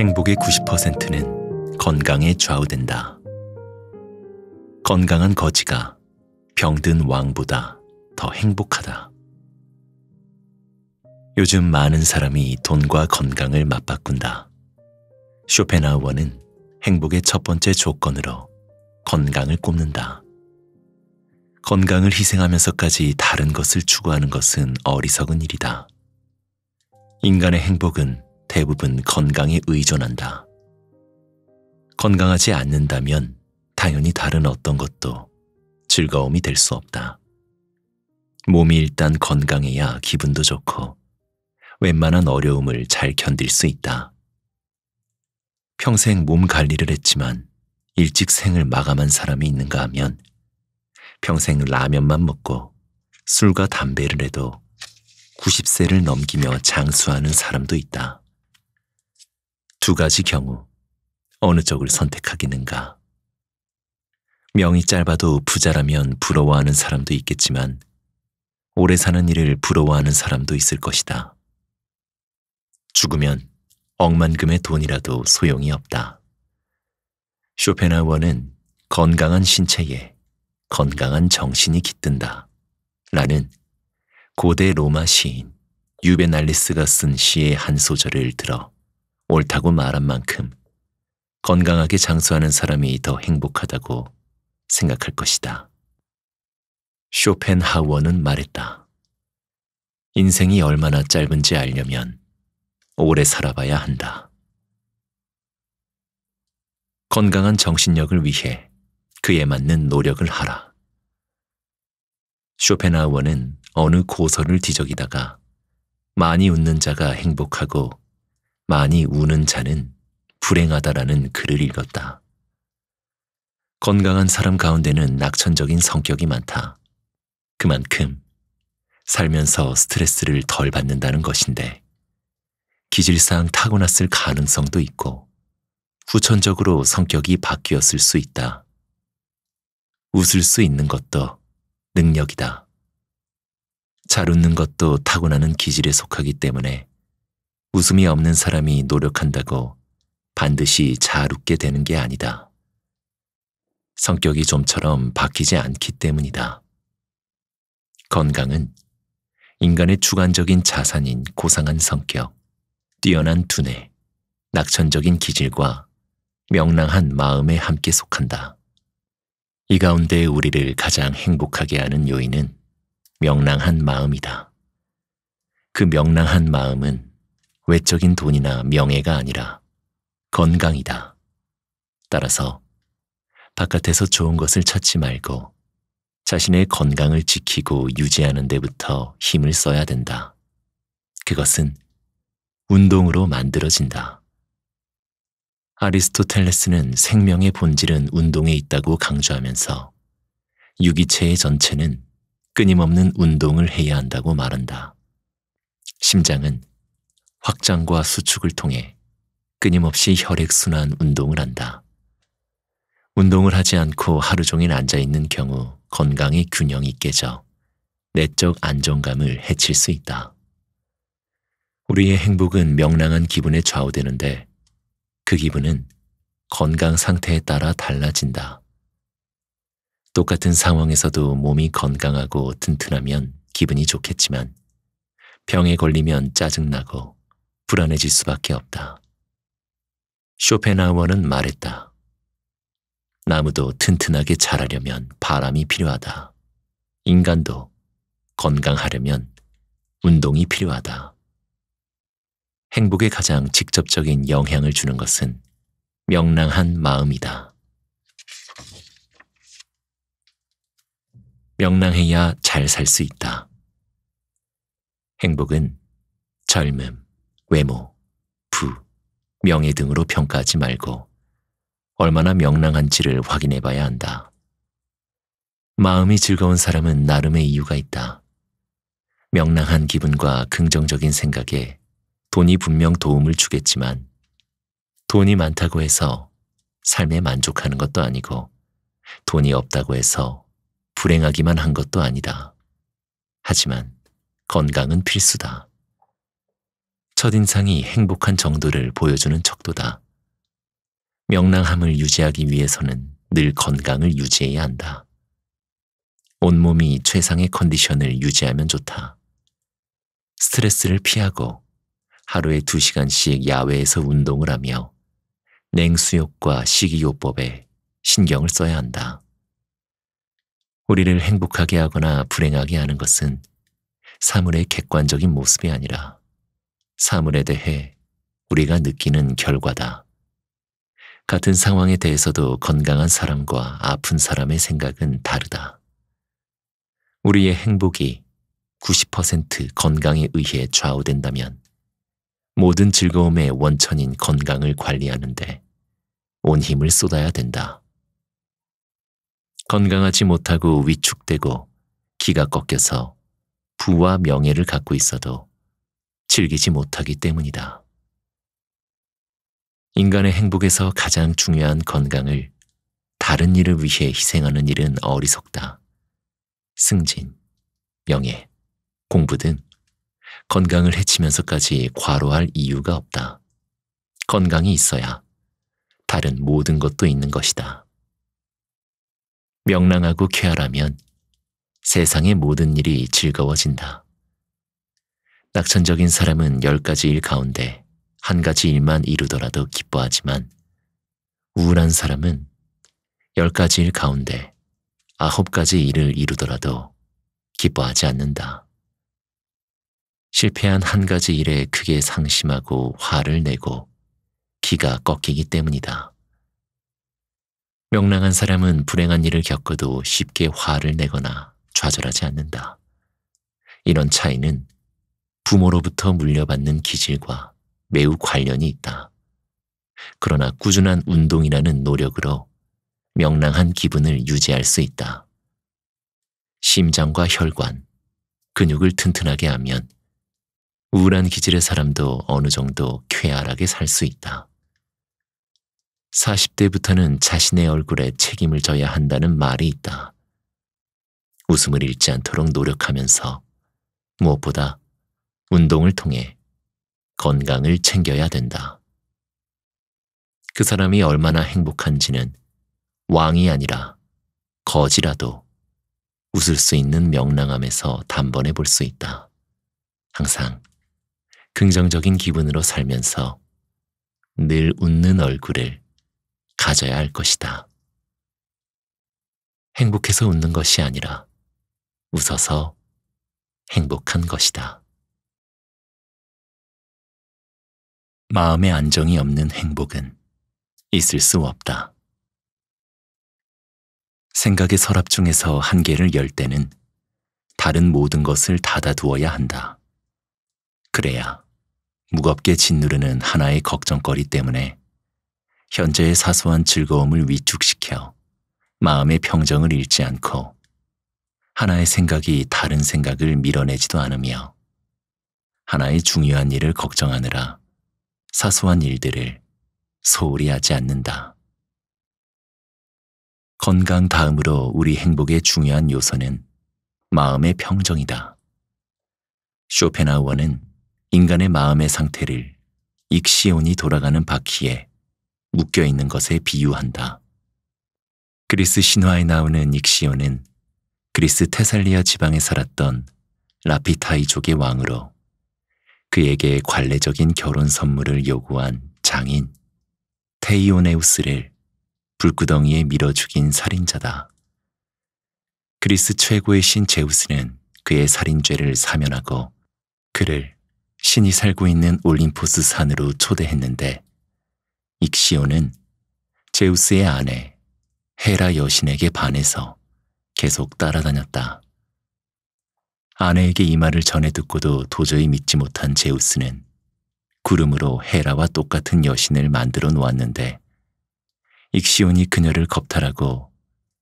행복의 90%는 건강에 좌우된다. 건강한 거지가 병든 왕보다 더 행복하다. 요즘 많은 사람이 돈과 건강을 맞바꾼다. 쇼펜하우어는 행복의 첫 번째 조건으로 건강을 꼽는다. 건강을 희생하면서까지 다른 것을 추구하는 것은 어리석은 일이다. 인간의 행복은 대부분 건강에 의존한다. 건강하지 않는다면 당연히 다른 어떤 것도 즐거움이 될 수 없다. 몸이 일단 건강해야 기분도 좋고 웬만한 어려움을 잘 견딜 수 있다. 평생 몸 관리를 했지만 일찍 생을 마감한 사람이 있는가 하면 평생 라면만 먹고 술과 담배를 해도 90세를 넘기며 장수하는 사람도 있다. 두 가지 경우 어느 쪽을 선택하겠는가. 명이 짧아도 부자라면 부러워하는 사람도 있겠지만 오래 사는 일을 부러워하는 사람도 있을 것이다. 죽으면 억만금의 돈이라도 소용이 없다. 쇼펜하워는 건강한 신체에 건강한 정신이 깃든다. 라는 고대 로마 시인 유베날리스가 쓴 시의 한 소절을 들어 옳다고 말한 만큼 건강하게 장수하는 사람이 더 행복하다고 생각할 것이다. 쇼펜하우어는 말했다. 인생이 얼마나 짧은지 알려면 오래 살아봐야 한다. 건강한 정신력을 위해 그에 맞는 노력을 하라. 쇼펜하우어는 어느 고서를 뒤적이다가 많이 웃는 자가 행복하고 많이 우는 자는 불행하다라는 글을 읽었다. 건강한 사람 가운데는 낙천적인 성격이 많다. 그만큼 살면서 스트레스를 덜 받는다는 것인데 기질상 타고났을 가능성도 있고 후천적으로 성격이 바뀌었을 수 있다. 웃을 수 있는 것도 능력이다. 잘 웃는 것도 타고나는 기질에 속하기 때문에 웃음이 없는 사람이 노력한다고 반드시 잘웃게 되는 게 아니다. 성격이 좀처럼 바뀌지 않기 때문이다. 건강은 인간의 주관적인 자산인 고상한 성격, 뛰어난 두뇌, 낙천적인 기질과 명랑한 마음에 함께 속한다. 이 가운데 우리를 가장 행복하게 하는 요인은 명랑한 마음이다. 그 명랑한 마음은 외적인 돈이나 명예가 아니라 건강이다. 따라서 바깥에서 좋은 것을 찾지 말고 자신의 건강을 지키고 유지하는 데부터 힘을 써야 된다. 그것은 운동으로 만들어진다. 아리스토텔레스는 생명의 본질은 운동에 있다고 강조하면서 유기체의 전체는 끊임없는 운동을 해야 한다고 말한다. 심장은 확장과 수축을 통해 끊임없이 혈액순환 운동을 한다. 운동을 하지 않고 하루 종일 앉아있는 경우 건강의 균형이 깨져 내적 안정감을 해칠 수 있다. 우리의 행복은 명랑한 기분에 좌우되는데 그 기분은 건강 상태에 따라 달라진다. 똑같은 상황에서도 몸이 건강하고 튼튼하면 기분이 좋겠지만 병에 걸리면 짜증나고 불안해질 수밖에 없다. 쇼펜하우어는 말했다. 나무도 튼튼하게 자라려면 바람이 필요하다. 인간도 건강하려면 운동이 필요하다. 행복에 가장 직접적인 영향을 주는 것은 명랑한 마음이다. 명랑해야 잘 살 수 있다. 행복은 젊음, 외모, 부, 명예 등으로 평가하지 말고 얼마나 명랑한지를 확인해 봐야 한다. 마음이 즐거운 사람은 나름의 이유가 있다. 명랑한 기분과 긍정적인 생각에 돈이 분명 도움을 주겠지만 돈이 많다고 해서 삶에 만족하는 것도 아니고 돈이 없다고 해서 불행하기만 한 것도 아니다. 하지만 건강은 필수다. 첫인상이 행복한 정도를 보여주는 척도다. 명랑함을 유지하기 위해서는 늘 건강을 유지해야 한다. 온몸이 최상의 컨디션을 유지하면 좋다. 스트레스를 피하고 하루에 두시간씩 야외에서 운동을 하며 냉수욕과 식이요법에 신경을 써야 한다. 우리를 행복하게 하거나 불행하게 하는 것은 사물의 객관적인 모습이 아니라 사물에 대해 우리가 느끼는 결과다. 같은 상황에 대해서도 건강한 사람과 아픈 사람의 생각은 다르다. 우리의 행복이 90% 건강에 의해 좌우된다면 모든 즐거움의 원천인 건강을 관리하는데 온 힘을 쏟아야 된다. 건강하지 못하고 위축되고 기가 꺾여서 부와 명예를 갖고 있어도 즐기지 못하기 때문이다. 인간의 행복에서 가장 중요한 건강을 다른 일을 위해 희생하는 일은 어리석다. 승진, 명예, 공부 등 건강을 해치면서까지 과로할 이유가 없다. 건강이 있어야 다른 모든 것도 있는 것이다. 명랑하고 쾌활하면 세상의 모든 일이 즐거워진다. 낙천적인 사람은 열 가지 일 가운데 한 가지 일만 이루더라도 기뻐하지만 우울한 사람은 열 가지 일 가운데 아홉 가지 일을 이루더라도 기뻐하지 않는다. 실패한 한 가지 일에 크게 상심하고 화를 내고 기가 꺾이기 때문이다. 명랑한 사람은 불행한 일을 겪어도 쉽게 화를 내거나 좌절하지 않는다. 이런 차이는 부모로부터 물려받는 기질과 매우 관련이 있다. 그러나 꾸준한 운동이라는 노력으로 명랑한 기분을 유지할 수 있다. 심장과 혈관, 근육을 튼튼하게 하면 우울한 기질의 사람도 어느 정도 쾌활하게 살 수 있다. 40대부터는 자신의 얼굴에 책임을 져야 한다는 말이 있다. 웃음을 잃지 않도록 노력하면서 무엇보다 운동을 통해 건강을 챙겨야 된다. 그 사람이 얼마나 행복한지는 왕이 아니라 거지라도 웃을 수 있는 명랑함에서 단번에 볼 수 있다. 항상 긍정적인 기분으로 살면서 늘 웃는 얼굴을 가져야 할 것이다. 행복해서 웃는 것이 아니라 웃어서 행복한 것이다. 마음의 안정이 없는 행복은 있을 수 없다. 생각의 서랍 중에서 한 개를 열 때는 다른 모든 것을 닫아두어야 한다. 그래야 무겁게 짓누르는 하나의 걱정거리 때문에 현재의 사소한 즐거움을 위축시켜 마음의 평정을 잃지 않고 하나의 생각이 다른 생각을 밀어내지도 않으며 하나의 중요한 일을 걱정하느라 사소한 일들을 소홀히 하지 않는다. 건강 다음으로 우리 행복의 중요한 요소는 마음의 평정이다. 쇼펜하우어는 인간의 마음의 상태를 익시온이 돌아가는 바퀴에 묶여있는 것에 비유한다. 그리스 신화에 나오는 익시온은 그리스 테살리아 지방에 살았던 라피타이족의 왕으로 그에게 관례적인 결혼 선물을 요구한 장인 테이오네우스를 불구덩이에 밀어 죽인 살인자다. 그리스 최고의 신 제우스는 그의 살인죄를 사면하고 그를 신이 살고 있는 올림포스 산으로 초대했는데 익시오는 제우스의 아내 헤라 여신에게 반해서 계속 따라다녔다. 아내에게 이 말을 전해 듣고도 도저히 믿지 못한 제우스는 구름으로 헤라와 똑같은 여신을 만들어 놓았는데 익시온이 그녀를 겁탈하고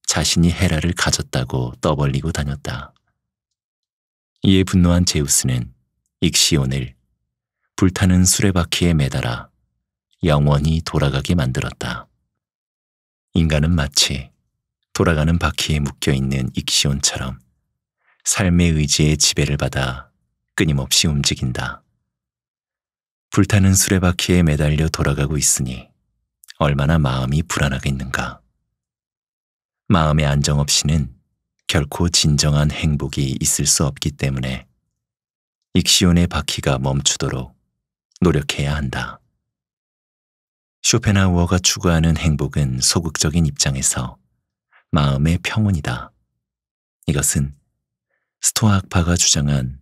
자신이 헤라를 가졌다고 떠벌리고 다녔다. 이에 분노한 제우스는 익시온을 불타는 수레바퀴에 매달아 영원히 돌아가게 만들었다. 인간은 마치 돌아가는 바퀴에 묶여 있는 익시온처럼 삶의 의지에 지배를 받아 끊임없이 움직인다. 불타는 수레바퀴에 매달려 돌아가고 있으니 얼마나 마음이 불안하겠는가. 마음의 안정 없이는 결코 진정한 행복이 있을 수 없기 때문에 익시온의 바퀴가 멈추도록 노력해야 한다. 쇼펜하우어가 추구하는 행복은 소극적인 입장에서 마음의 평온이다. 이것은 스토아학파가 주장한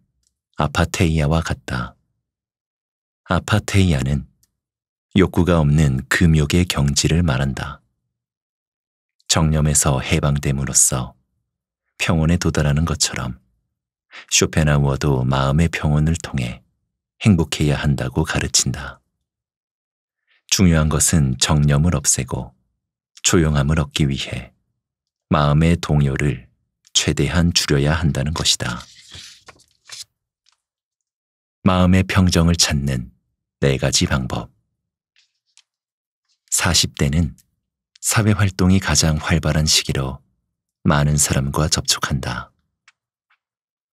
아파테이아와 같다. 아파테이아는 욕구가 없는 금욕의 경지를 말한다. 정념에서 해방됨으로써 평온에 도달하는 것처럼 쇼펜하우어도 마음의 평온을 통해 행복해야 한다고 가르친다. 중요한 것은 정념을 없애고 조용함을 얻기 위해 마음의 동요를 최대한 줄여야 한다는 것이다. 마음의 평정을 찾는 네 가지 방법. 40대는 사회 활동이 가장 활발한 시기로 많은 사람과 접촉한다.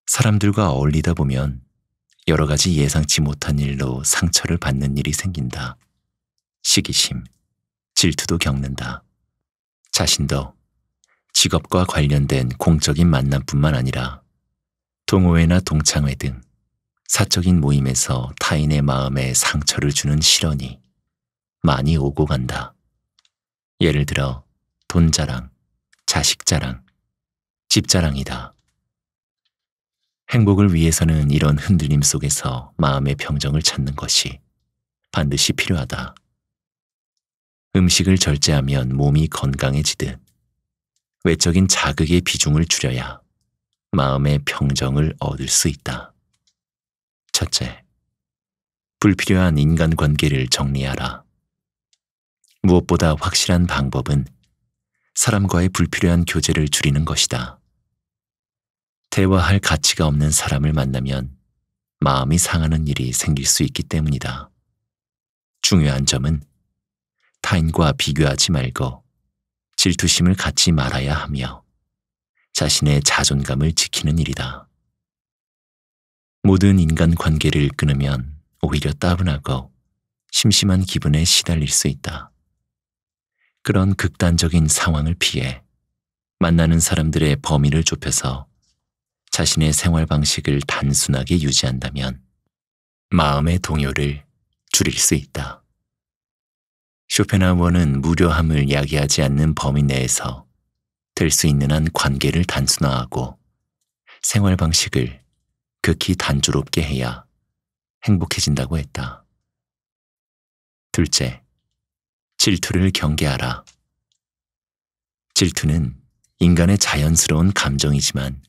사람들과 어울리다 보면 여러 가지 예상치 못한 일로 상처를 받는 일이 생긴다. 시기심, 질투도 겪는다. 자신도 직업과 관련된 공적인 만남뿐만 아니라 동호회나 동창회 등 사적인 모임에서 타인의 마음에 상처를 주는 실언이 많이 오고 간다. 예를 들어 돈 자랑, 자식 자랑, 집 자랑이다. 행복을 위해서는 이런 흔들림 속에서 마음의 평정을 찾는 것이 반드시 필요하다. 음식을 절제하면 몸이 건강해지듯 외적인 자극의 비중을 줄여야 마음의 평정을 얻을 수 있다. 첫째, 불필요한 인간관계를 정리하라. 무엇보다 확실한 방법은 사람과의 불필요한 교제를 줄이는 것이다. 대화할 가치가 없는 사람을 만나면 마음이 상하는 일이 생길 수 있기 때문이다. 중요한 점은 타인과 비교하지 말고 질투심을 갖지 말아야 하며 자신의 자존감을 지키는 일이다. 모든 인간 관계를 끊으면 오히려 따분하고 심심한 기분에 시달릴 수 있다. 그런 극단적인 상황을 피해 만나는 사람들의 범위를 좁혀서 자신의 생활 방식을 단순하게 유지한다면 마음의 동요를 줄일 수 있다. 쇼펜하우어는 무료함을 야기하지 않는 범위 내에서 될 수 있는 한 관계를 단순화하고 생활 방식을 극히 단조롭게 해야 행복해진다고 했다. 둘째, 질투를 경계하라. 질투는 인간의 자연스러운 감정이지만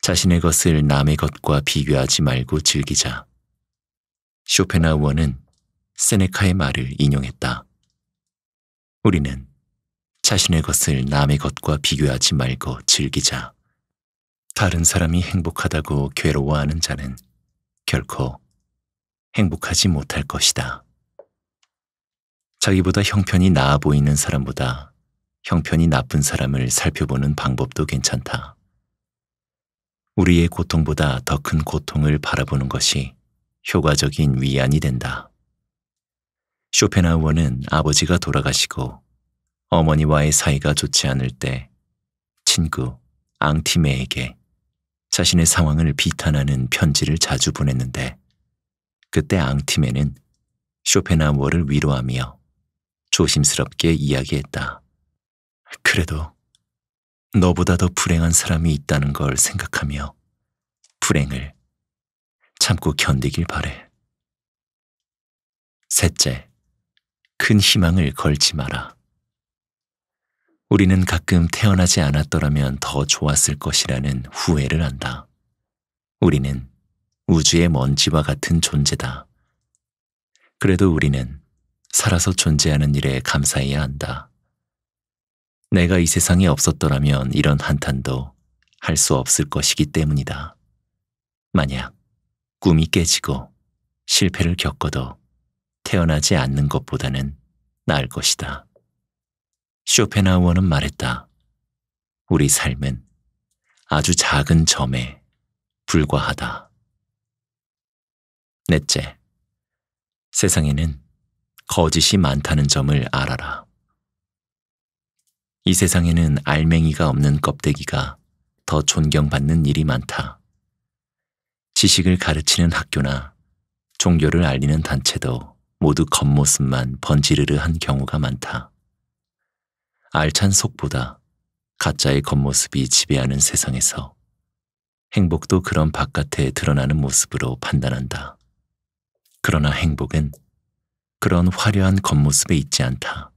자신의 것을 남의 것과 비교하지 말고 즐기자. 쇼펜하우어는 세네카의 말을 인용했다. 우리는 자신의 것을 남의 것과 비교하지 말고 즐기자. 다른 사람이 행복하다고 괴로워하는 자는 결코 행복하지 못할 것이다. 자기보다 형편이 나아 보이는 사람보다 형편이 나쁜 사람을 살펴보는 방법도 괜찮다. 우리의 고통보다 더 큰 고통을 바라보는 것이 효과적인 위안이 된다. 쇼펜하우어는 아버지가 돌아가시고 어머니와의 사이가 좋지 않을 때 친구 앙티메에게 자신의 상황을 비탄하는 편지를 자주 보냈는데 그때 앙티메는 쇼펜하우어를 위로하며 조심스럽게 이야기했다. 그래도 너보다 더 불행한 사람이 있다는 걸 생각하며 불행을 참고 견디길 바래. 셋째, 큰 희망을 걸지 마라. 우리는 가끔 태어나지 않았더라면 더 좋았을 것이라는 후회를 한다. 우리는 우주의 먼지와 같은 존재다. 그래도 우리는 살아서 존재하는 일에 감사해야 한다. 내가 이 세상에 없었더라면 이런 한탄도 할 수 없을 것이기 때문이다. 만약 꿈이 깨지고 실패를 겪어도 태어나지 않는 것보다는 나을 것이다. 쇼펜하우어는 말했다. 우리 삶은 아주 작은 점에 불과하다. 넷째, 세상에는 거짓이 많다는 점을 알아라. 이 세상에는 알맹이가 없는 껍데기가 더 존경받는 일이 많다. 지식을 가르치는 학교나 종교를 알리는 단체도 모두 겉모습만 번지르르 한 경우가 많다. 알찬 속보다 가짜의 겉모습이 지배하는 세상에서 행복도 그런 바깥에 드러나는 모습으로 판단한다. 그러나 행복은 그런 화려한 겉모습에 있지 않다.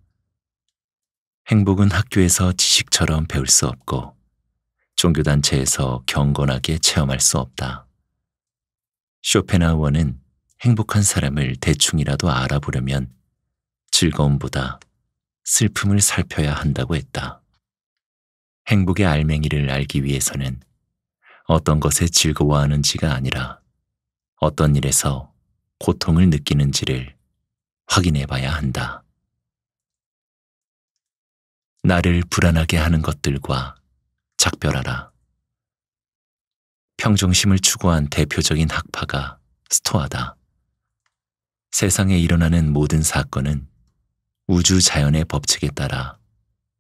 행복은 학교에서 지식처럼 배울 수 없고 종교단체에서 경건하게 체험할 수 없다. 쇼펜하우어는 행복한 사람을 대충이라도 알아보려면 즐거움보다 슬픔을 살펴야 한다고 했다. 행복의 알맹이를 알기 위해서는 어떤 것에 즐거워하는지가 아니라 어떤 일에서 고통을 느끼는지를 확인해 봐야 한다. 나를 불안하게 하는 것들과 작별하라. 평정심을 추구한 대표적인 학파가 스토아다. 세상에 일어나는 모든 사건은 우주 자연의 법칙에 따라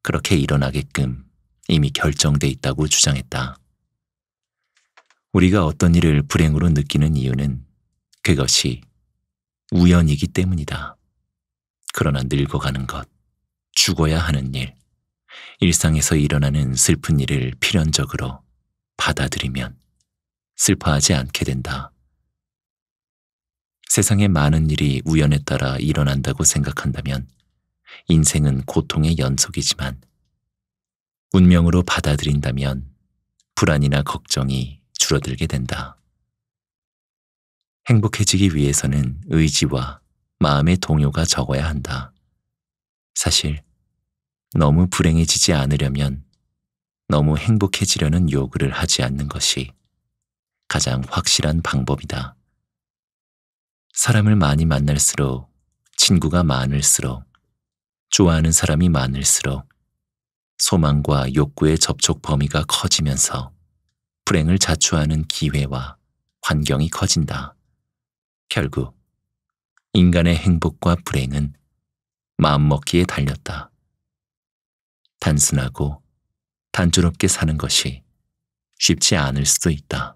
그렇게 일어나게끔 이미 결정돼 있다고 주장했다. 우리가 어떤 일을 불행으로 느끼는 이유는 그것이 우연이기 때문이다. 그러나 늙어가는 것, 죽어야 하는 일, 일상에서 일어나는 슬픈 일을 필연적으로 받아들이면 슬퍼하지 않게 된다. 세상의 많은 일이 우연에 따라 일어난다고 생각한다면 인생은 고통의 연속이지만 운명으로 받아들인다면 불안이나 걱정이 줄어들게 된다. 행복해지기 위해서는 의지와 마음의 동요가 적어야 한다. 사실 너무 불행해지지 않으려면 너무 행복해지려는 요구를 하지 않는 것이 가장 확실한 방법이다. 사람을 많이 만날수록 친구가 많을수록 좋아하는 사람이 많을수록 소망과 욕구의 접촉 범위가 커지면서 불행을 자초하는 기회와 환경이 커진다. 결국 인간의 행복과 불행은 마음먹기에 달렸다. 단순하고 단조롭게 사는 것이 쉽지 않을 수도 있다.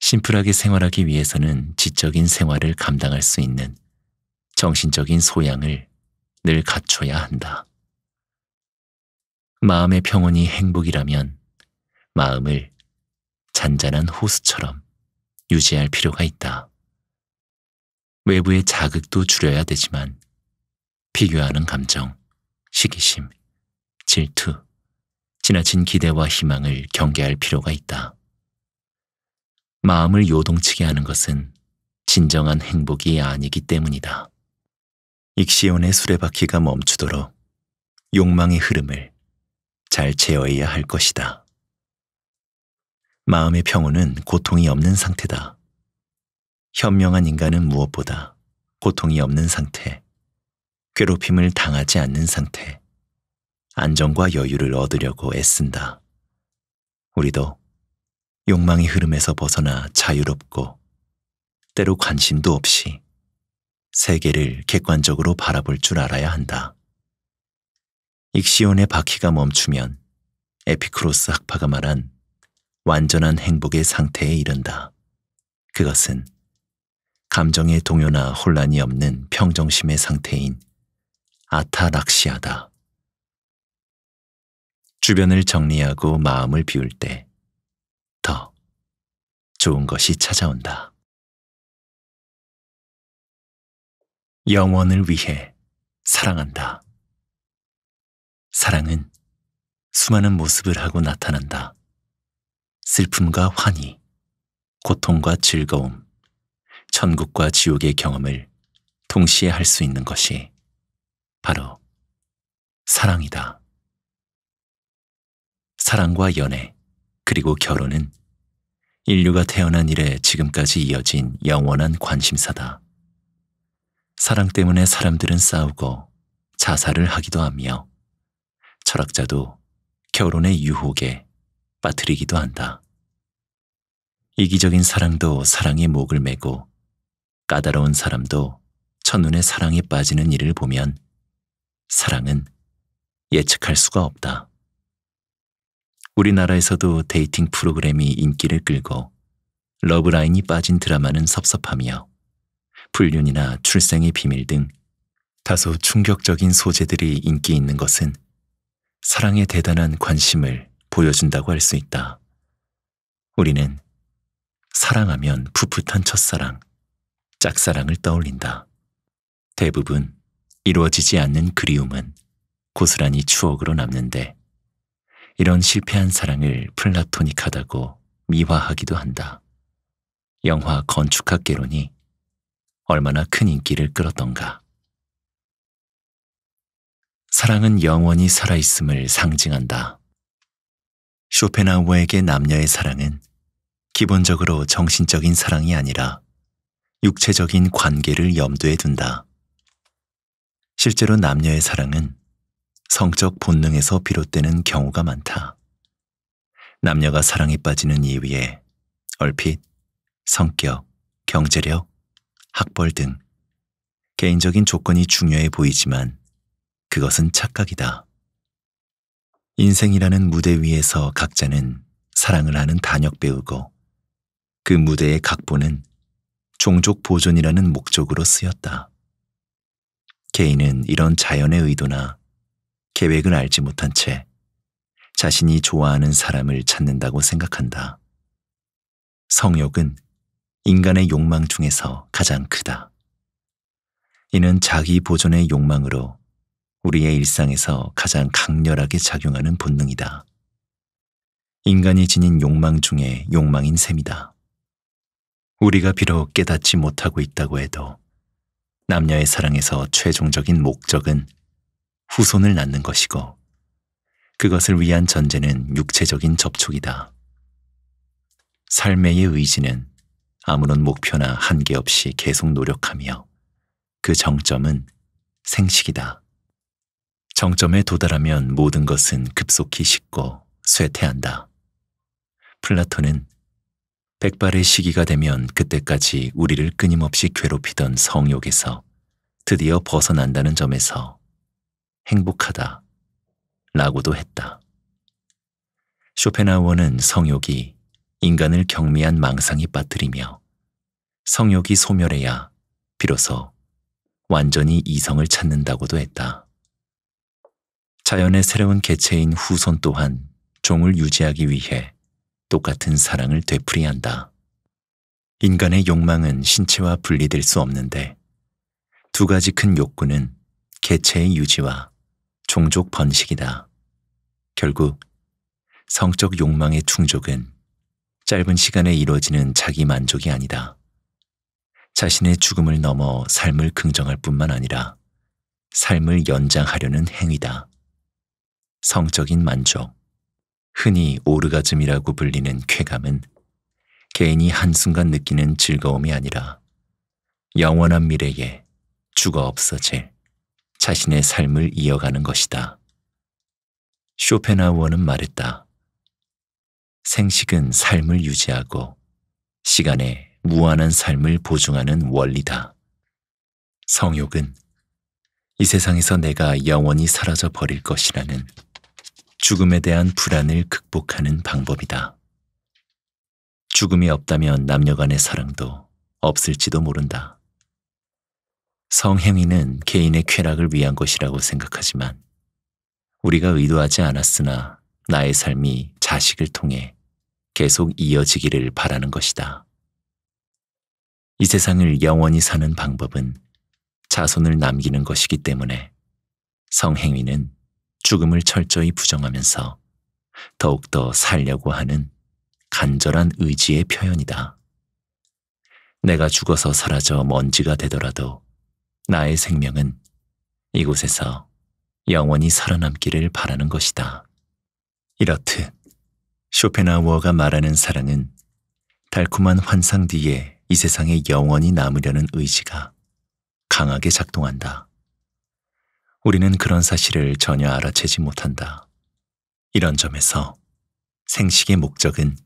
심플하게 생활하기 위해서는 지적인 생활을 감당할 수 있는 정신적인 소양을 늘 갖춰야 한다. 마음의 평온이 행복이라면 마음을 잔잔한 호수처럼 유지할 필요가 있다. 외부의 자극도 줄여야 되지만 비교하는 감정, 시기심, 질투, 지나친 기대와 희망을 경계할 필요가 있다. 마음을 요동치게 하는 것은 진정한 행복이 아니기 때문이다. 익시온의 수레바퀴가 멈추도록 욕망의 흐름을 잘 제어해야 할 것이다. 마음의 평온은 고통이 없는 상태다. 현명한 인간은 무엇보다 고통이 없는 상태, 괴롭힘을 당하지 않는 상태, 안정과 여유를 얻으려고 애쓴다. 우리도 욕망의 흐름에서 벗어나 자유롭고 때로 관심도 없이 세계를 객관적으로 바라볼 줄 알아야 한다. 익시온의 바퀴가 멈추면 에피크로스 학파가 말한 완전한 행복의 상태에 이른다. 그것은 감정의 동요나 혼란이 없는 평정심의 상태인 아타락시아다. 주변을 정리하고 마음을 비울 때더 좋은 것이 찾아온다. 영원을 위해 사랑한다. 사랑은 수많은 모습을 하고 나타난다. 슬픔과 환희, 고통과 즐거움, 천국과 지옥의 경험을 동시에 할 수 있는 것이 바로 사랑이다. 사랑과 연애, 그리고 결혼은 인류가 태어난 이래 지금까지 이어진 영원한 관심사다. 사랑 때문에 사람들은 싸우고 자살을 하기도 하며 철학자도 결혼의 유혹에 빠뜨리기도 한다. 이기적인 사랑도 사랑의 목을 메고 까다로운 사람도 첫눈에 사랑에 빠지는 일을 보면 사랑은 예측할 수가 없다. 우리나라에서도 데이팅 프로그램이 인기를 끌고 러브라인이 빠진 드라마는 섭섭하며 불륜이나 출생의 비밀 등 다소 충격적인 소재들이 인기 있는 것은 사랑에 대단한 관심을 보여준다고 할 수 있다. 우리는 사랑하면 풋풋한 첫사랑, 짝사랑을 떠올린다. 대부분 이루어지지 않는 그리움은 고스란히 추억으로 남는데 이런 실패한 사랑을 플라토닉하다고 미화하기도 한다. 영화 건축학 개론이 얼마나 큰 인기를 끌었던가. 사랑은 영원히 살아있음을 상징한다. 쇼펜하우어에게 남녀의 사랑은 기본적으로 정신적인 사랑이 아니라 육체적인 관계를 염두에 둔다. 실제로 남녀의 사랑은 성적 본능에서 비롯되는 경우가 많다. 남녀가 사랑에 빠지는 이유에 얼핏 성격, 경제력, 학벌 등 개인적인 조건이 중요해 보이지만 그것은 착각이다. 인생이라는 무대 위에서 각자는 사랑을 하는 단역 배우고 그 무대의 각본은 종족 보존이라는 목적으로 쓰였다. 개인은 이런 자연의 의도나 계획은 알지 못한 채 자신이 좋아하는 사람을 찾는다고 생각한다. 성욕은 인간의 욕망 중에서 가장 크다. 이는 자기 보존의 욕망으로 우리의 일상에서 가장 강렬하게 작용하는 본능이다. 인간이 지닌 욕망 중에 욕망인 셈이다. 우리가 비록 깨닫지 못하고 있다고 해도 남녀의 사랑에서 최종적인 목적은 후손을 낳는 것이고 그것을 위한 전제는 육체적인 접촉이다. 삶의 의지는 아무런 목표나 한계 없이 계속 노력하며 그 정점은 생식이다. 정점에 도달하면 모든 것은 급속히 식고 쇠퇴한다. 플라톤은 백발의 시기가 되면 그때까지 우리를 끊임없이 괴롭히던 성욕에서 드디어 벗어난다는 점에서 행복하다 라고도 했다. 쇼펜하우어는 성욕이 인간을 경미한 망상이 빠뜨리며 성욕이 소멸해야 비로소 완전히 이성을 찾는다고도 했다. 자연의 새로운 개체인 후손 또한 종을 유지하기 위해 똑같은 사랑을 되풀이한다. 인간의 욕망은 신체와 분리될 수 없는데 두 가지 큰 욕구는 개체의 유지와 종족 번식이다. 결국 성적 욕망의 충족은 짧은 시간에 이루어지는 자기 만족이 아니다. 자신의 죽음을 넘어 삶을 긍정할 뿐만 아니라 삶을 연장하려는 행위다. 성적인 만족, 흔히 오르가즘이라고 불리는 쾌감은 개인이 한순간 느끼는 즐거움이 아니라 영원한 미래에 죽어 없어질 자신의 삶을 이어가는 것이다. 쇼펜하우어는 말했다. 생식은 삶을 유지하고 시간에 무한한 삶을 보증하는 원리다. 성욕은 이 세상에서 내가 영원히 사라져 버릴 것이라는 죽음에 대한 불안을 극복하는 방법이다. 죽음이 없다면 남녀 간의 사랑도 없을지도 모른다. 성행위는 개인의 쾌락을 위한 것이라고 생각하지만 우리가 의도하지 않았으나 나의 삶이 자식을 통해 계속 이어지기를 바라는 것이다. 이 세상을 영원히 사는 방법은 자손을 남기는 것이기 때문에 성행위는 죽음을 철저히 부정하면서 더욱더 살려고 하는 간절한 의지의 표현이다. 내가 죽어서 사라져 먼지가 되더라도 나의 생명은 이곳에서 영원히 살아남기를 바라는 것이다. 이렇듯 쇼펜하우어가 말하는 사랑은 달콤한 환상 뒤에 이 세상에 영원히 남으려는 의지가 강하게 작동한다. 우리는 그런 사실을 전혀 알아채지 못한다. 이런 점에서 생식의 목적은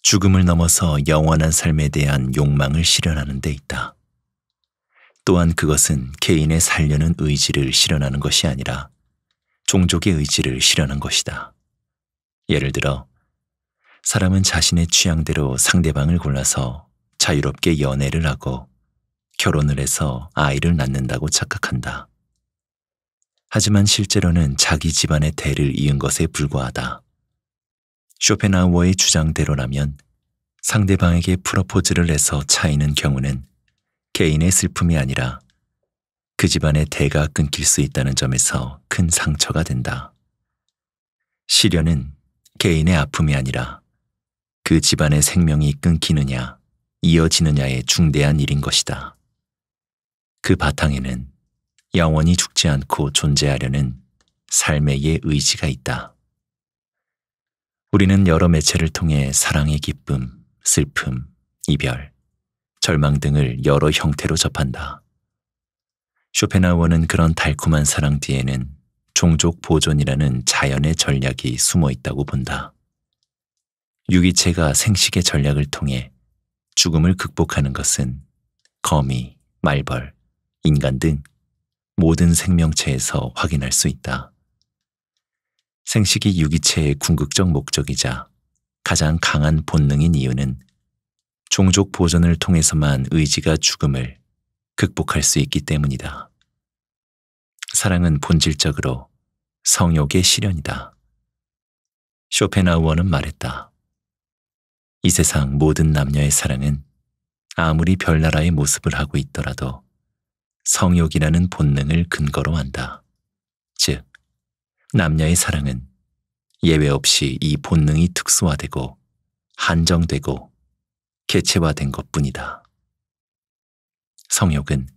죽음을 넘어서 영원한 삶에 대한 욕망을 실현하는 데 있다. 또한 그것은 개인의 살려는 의지를 실현하는 것이 아니라 종족의 의지를 실현한 것이다. 예를 들어 사람은 자신의 취향대로 상대방을 골라서 자유롭게 연애를 하고 결혼을 해서 아이를 낳는다고 착각한다. 하지만 실제로는 자기 집안의 대를 이은 것에 불과하다. 쇼펜하우어의 주장대로라면 상대방에게 프로포즈를 해서 차이는 경우는 개인의 슬픔이 아니라 그 집안의 대가 끊길 수 있다는 점에서 큰 상처가 된다. 시련은 개인의 아픔이 아니라 그 집안의 생명이 끊기느냐, 이어지느냐의 중대한 일인 것이다. 그 바탕에는 영원히 죽지 않고 존재하려는 삶에게 의지가 있다. 우리는 여러 매체를 통해 사랑의 기쁨, 슬픔, 이별, 절망 등을 여러 형태로 접한다. 쇼펜하워는 그런 달콤한 사랑 뒤에는 종족 보존이라는 자연의 전략이 숨어 있다고 본다. 유기체가 생식의 전략을 통해 죽음을 극복하는 것은 거미, 말벌, 인간 등 모든 생명체에서 확인할 수 있다. 생식이 유기체의 궁극적 목적이자 가장 강한 본능인 이유는 종족 보전을 통해서만 의지가 죽음을 극복할 수 있기 때문이다. 사랑은 본질적으로 성욕의 실현이다. 쇼펜하우어는 말했다. 이 세상 모든 남녀의 사랑은 아무리 별나라의 모습을 하고 있더라도 성욕이라는 본능을 근거로 한다. 즉, 남녀의 사랑은 예외 없이 이 본능이 특수화되고 한정되고 개체화된 것 뿐이다. 성욕은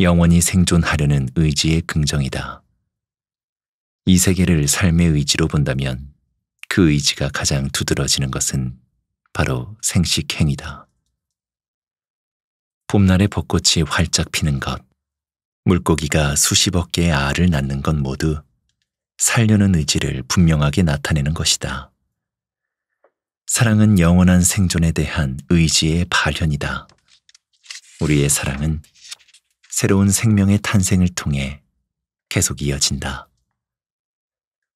영원히 생존하려는 의지의 긍정이다. 이 세계를 삶의 의지로 본다면 그 의지가 가장 두드러지는 것은 바로 생식행위다. 봄날의 벚꽃이 활짝 피는 것, 물고기가 수십억 개의 알을 낳는 건 모두 살려는 의지를 분명하게 나타내는 것이다. 사랑은 영원한 생존에 대한 의지의 발현이다. 우리의 사랑은 새로운 생명의 탄생을 통해 계속 이어진다.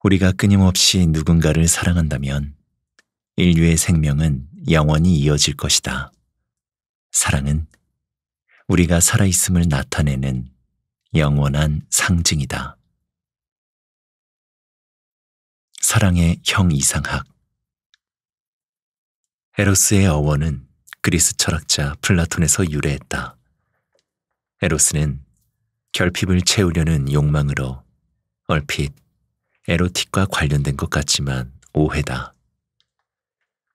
우리가 끊임없이 누군가를 사랑한다면 인류의 생명은 영원히 이어질 것이다. 사랑은 우리가 살아있음을 나타내는 영원한 상징이다. 사랑의 형 이상학 에로스의 어원은 그리스 철학자 플라톤에서 유래했다. 에로스는 결핍을 채우려는 욕망으로 얼핏 에로틱과 관련된 것 같지만 오해다.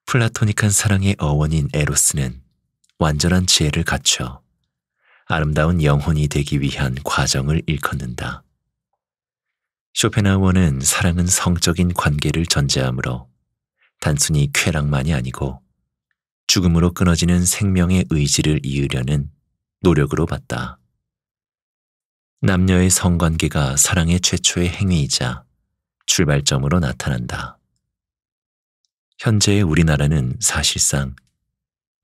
플라토닉한 사랑의 어원인 에로스는 완전한 지혜를 갖춰 아름다운 영혼이 되기 위한 과정을 일컫는다. 쇼펜하우어는 사랑은 성적인 관계를 전제하므로 단순히 쾌락만이 아니고 죽음으로 끊어지는 생명의 의지를 이으려는 노력으로 봤다. 남녀의 성관계가 사랑의 최초의 행위이자 출발점으로 나타난다. 현재의 우리나라는 사실상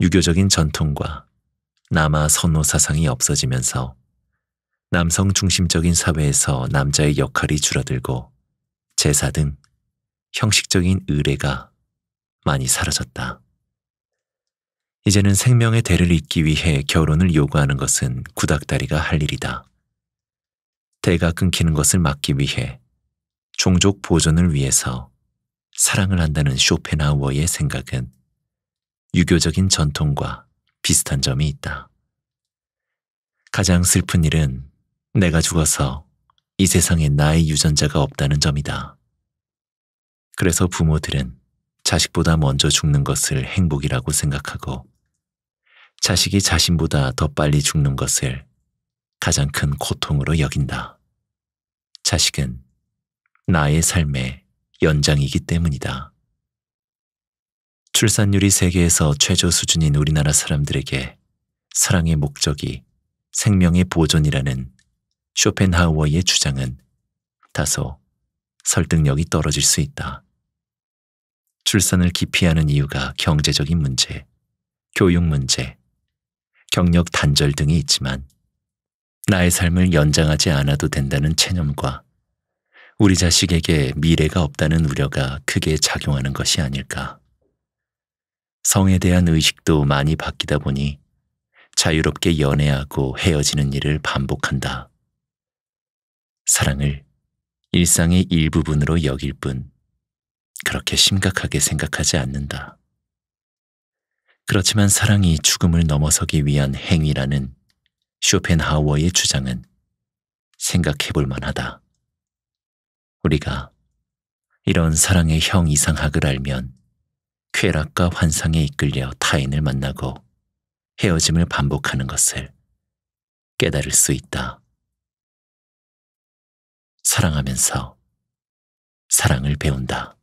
유교적인 전통과 남아 선호 사상이 없어지면서 남성 중심적인 사회에서 남자의 역할이 줄어들고 제사 등 형식적인 의례가 많이 사라졌다. 이제는 생명의 대를 잇기 위해 결혼을 요구하는 것은 구닥다리가 할 일이다. 대가 끊기는 것을 막기 위해 종족 보존을 위해서 사랑을 한다는 쇼펜하우어의 생각은 유교적인 전통과 비슷한 점이 있다. 가장 슬픈 일은 내가 죽어서 이 세상에 나의 유전자가 없다는 점이다. 그래서 부모들은 자식보다 먼저 죽는 것을 행복이라고 생각하고 자식이 자신보다 더 빨리 죽는 것을 가장 큰 고통으로 여긴다. 자식은 나의 삶의 연장이기 때문이다. 출산율이 세계에서 최저 수준인 우리나라 사람들에게 사랑의 목적이 생명의 보존이라는 쇼펜하우어의 주장은 다소 설득력이 떨어질 수 있다. 출산을 기피하는 이유가 경제적인 문제, 교육 문제, 경력 단절 등이 있지만 나의 삶을 연장하지 않아도 된다는 체념과 우리 자식에게 미래가 없다는 우려가 크게 작용하는 것이 아닐까. 성에 대한 의식도 많이 바뀌다 보니 자유롭게 연애하고 헤어지는 일을 반복한다. 사랑을 일상의 일부분으로 여길 뿐 그렇게 심각하게 생각하지 않는다. 그렇지만 사랑이 죽음을 넘어서기 위한 행위라는 쇼펜하워의 주장은 생각해 볼 만하다. 우리가 이런 사랑의 형 이상학을 알면 쾌락과 환상에 이끌려 타인을 만나고 헤어짐을 반복하는 것을 깨달을 수 있다. 사랑하면서 사랑을 배운다.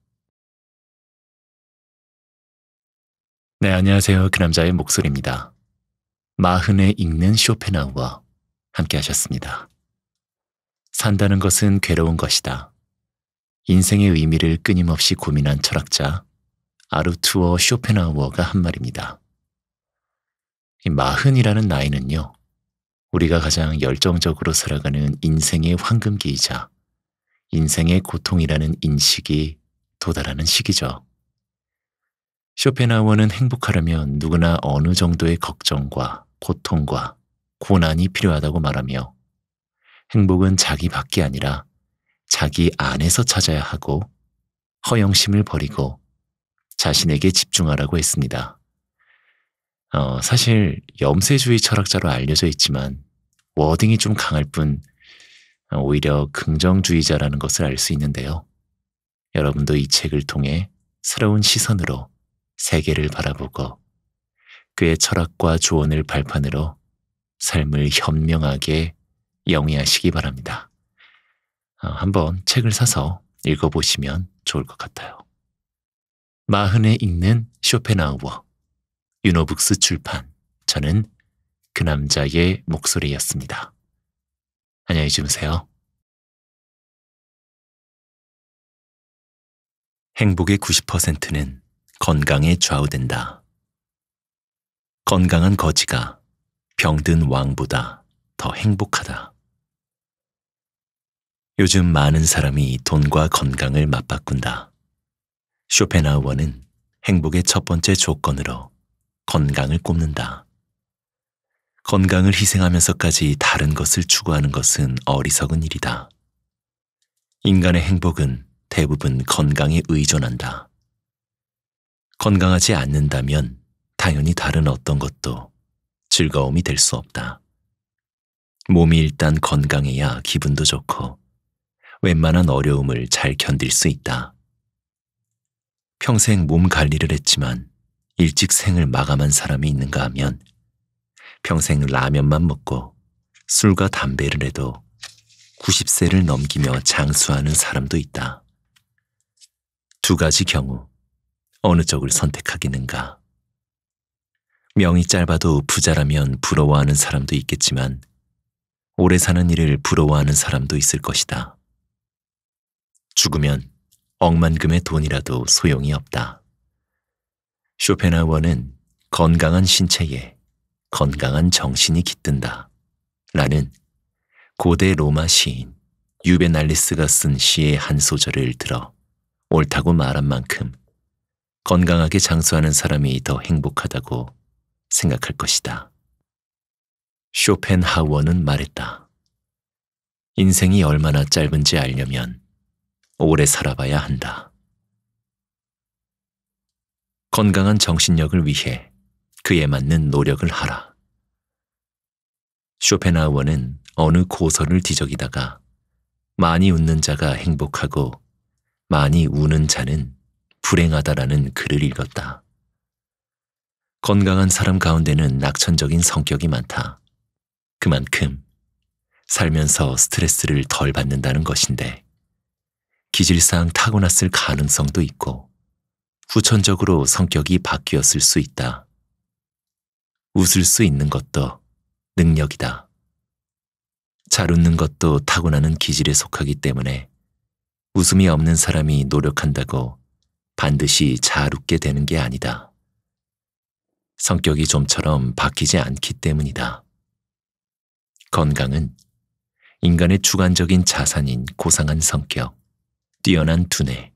네, 안녕하세요. 그 남자의 목소리입니다. 마흔에 읽는 쇼펜하우와 함께 하셨습니다. 산다는 것은 괴로운 것이다. 인생의 의미를 끊임없이 고민한 철학자 아르투어 쇼펜하우어가 한 말입니다. 이 마흔이라는 나이는요, 우리가 가장 열정적으로 살아가는 인생의 황금기이자 인생의 고통이라는 인식이 도달하는 시기죠. 쇼펜하우어는 행복하려면 누구나 어느 정도의 걱정과 고통과 고난이 필요하다고 말하며 행복은 자기 밖이 아니라 자기 안에서 찾아야 하고 허영심을 버리고 자신에게 집중하라고 했습니다. 어, 사실 염세주의 철학자로 알려져 있지만 워딩이 좀 강할 뿐 어, 오히려 긍정주의자라는 것을 알 수 있는데요. 여러분도 이 책을 통해 새로운 시선으로 세계를 바라보고 그의 철학과 조언을 발판으로 삶을 현명하게 영위하시기 바랍니다. 어, 한번 책을 사서 읽어보시면 좋을 것 같아요. 마흔에 읽는 쇼펜하우어 유노북스 출판 저는 그 남자의 목소리였습니다. 안녕히 주무세요. 행복의 90%는 건강에 좌우된다. 건강한 거지가 병든 왕보다 더 행복하다. 요즘 많은 사람이 돈과 건강을 맞바꾼다. 쇼펜하우어는 행복의 첫 번째 조건으로 건강을 꼽는다. 건강을 희생하면서까지 다른 것을 추구하는 것은 어리석은 일이다. 인간의 행복은 대부분 건강에 의존한다. 건강하지 않는다면 당연히 다른 어떤 것도 즐거움이 될 수 없다. 몸이 일단 건강해야 기분도 좋고 웬만한 어려움을 잘 견딜 수 있다. 평생 몸 관리를 했지만 일찍 생을 마감한 사람이 있는가 하면 평생 라면만 먹고 술과 담배를 해도 90세를 넘기며 장수하는 사람도 있다. 두 가지 경우 어느 쪽을 선택하겠는가. 명이 짧아도 부자라면 부러워하는 사람도 있겠지만 오래 사는 일을 부러워하는 사람도 있을 것이다. 죽으면 억만금의 돈이라도 소용이 없다. 쇼펜하워는 건강한 신체에 건강한 정신이 깃든다. 라는 고대 로마 시인 유베날리스가 쓴 시의 한 소절을 들어 옳다고 말한 만큼 건강하게 장수하는 사람이 더 행복하다고 생각할 것이다. 쇼펜하우어는 말했다. 인생이 얼마나 짧은지 알려면 오래 살아봐야 한다. 건강한 정신력을 위해 그에 맞는 노력을 하라. 쇼펜하우어는 어느 고설을 뒤적이다가 많이 웃는 자가 행복하고 많이 우는 자는 불행하다라는 글을 읽었다. 건강한 사람 가운데는 낙천적인 성격이 많다. 그만큼 살면서 스트레스를 덜 받는다는 것인데 기질상 타고났을 가능성도 있고 후천적으로 성격이 바뀌었을 수 있다. 웃을 수 있는 것도 능력이다. 잘 웃는 것도 타고나는 기질에 속하기 때문에 웃음이 없는 사람이 노력한다고 반드시 잘 웃게 되는 게 아니다. 성격이 좀처럼 바뀌지 않기 때문이다. 건강은 인간의 주관적인 자산인 고상한 성격, 뛰어난 두뇌,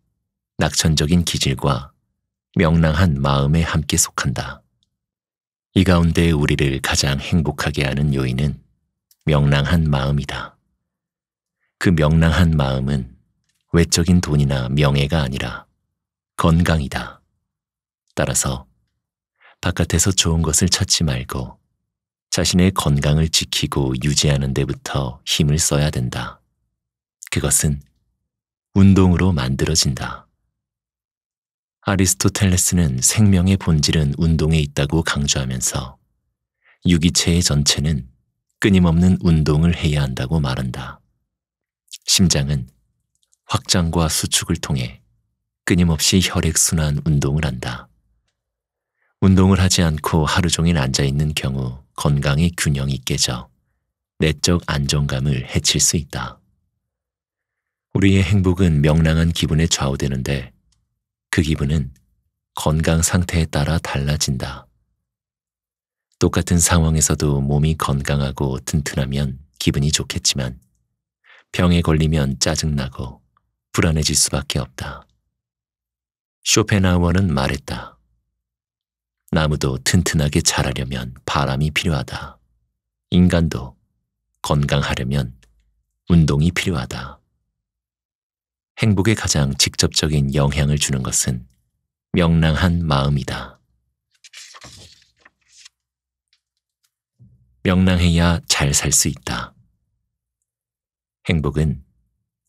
낙천적인 기질과 명랑한 마음에 함께 속한다. 이 가운데 우리를 가장 행복하게 하는 요인은 명랑한 마음이다. 그 명랑한 마음은 외적인 돈이나 명예가 아니라 건강이다. 따라서 바깥에서 좋은 것을 찾지 말고 자신의 건강을 지키고 유지하는 데부터 힘을 써야 된다. 그것은 운동으로 만들어진다. 아리스토텔레스는 생명의 본질은 운동에 있다고 강조하면서 유기체의 전체는 끊임없는 운동을 해야 한다고 말한다. 심장은 확장과 수축을 통해 끊임없이 혈액순환 운동을 한다. 운동을 하지 않고 하루 종일 앉아있는 경우 건강의 균형이 깨져 내적 안정감을 해칠 수 있다. 우리의 행복은 명랑한 기분에 좌우되는데 그 기분은 건강 상태에 따라 달라진다. 똑같은 상황에서도 몸이 건강하고 튼튼하면 기분이 좋겠지만 병에 걸리면 짜증나고 불안해질 수밖에 없다. 쇼펜하우어는 말했다. 나무도 튼튼하게 자라려면 바람이 필요하다. 인간도 건강하려면 운동이 필요하다. 행복에 가장 직접적인 영향을 주는 것은 명랑한 마음이다. 명랑해야 잘 살 수 있다. 행복은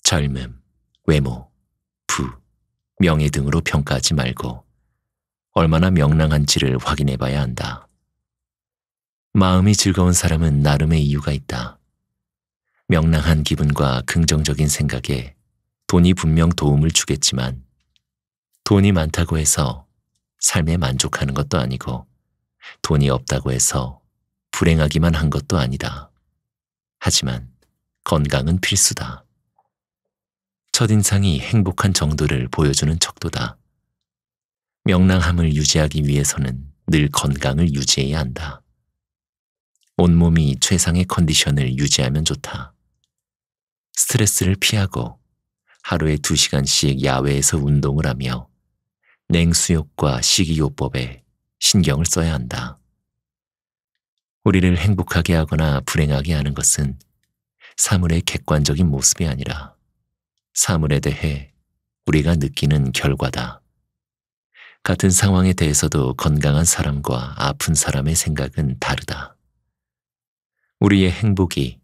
젊음, 외모, 명예 등으로 평가하지 말고 얼마나 명랑한지를 확인해 봐야 한다. 마음이 즐거운 사람은 나름의 이유가 있다. 명랑한 기분과 긍정적인 생각에 돈이 분명 도움을 주겠지만 돈이 많다고 해서 삶에 만족하는 것도 아니고 돈이 없다고 해서 불행하기만 한 것도 아니다. 하지만 건강은 필수다. 첫인상이 행복한 정도를 보여주는 척도다. 명랑함을 유지하기 위해서는 늘 건강을 유지해야 한다. 온몸이 최상의 컨디션을 유지하면 좋다. 스트레스를 피하고 하루에 두시간씩 야외에서 운동을 하며 냉수욕과 식이요법에 신경을 써야 한다. 우리를 행복하게 하거나 불행하게 하는 것은 사물의 객관적인 모습이 아니라 사물에 대해 우리가 느끼는 결과다. 같은 상황에 대해서도 건강한 사람과 아픈 사람의 생각은 다르다. 우리의 행복이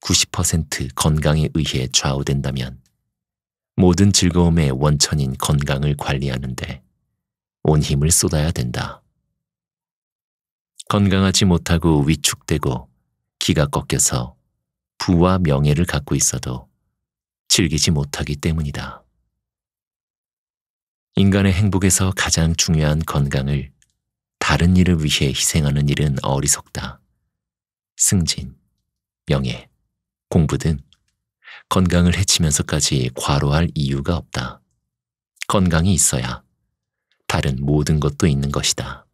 90% 건강에 의해 좌우된다면 모든 즐거움의 원천인 건강을 관리하는데 온 힘을 쏟아야 된다. 건강하지 못하고 위축되고 기가 꺾여서 부와 명예를 갖고 있어도 즐기지 못하기 때문이다. 인간의 행복에서 가장 중요한 건강을 다른 일을 위해 희생하는 일은 어리석다. 승진, 명예, 공부 등 건강을 해치면서까지 과로할 이유가 없다. 건강이 있어야 다른 모든 것도 있는 것이다.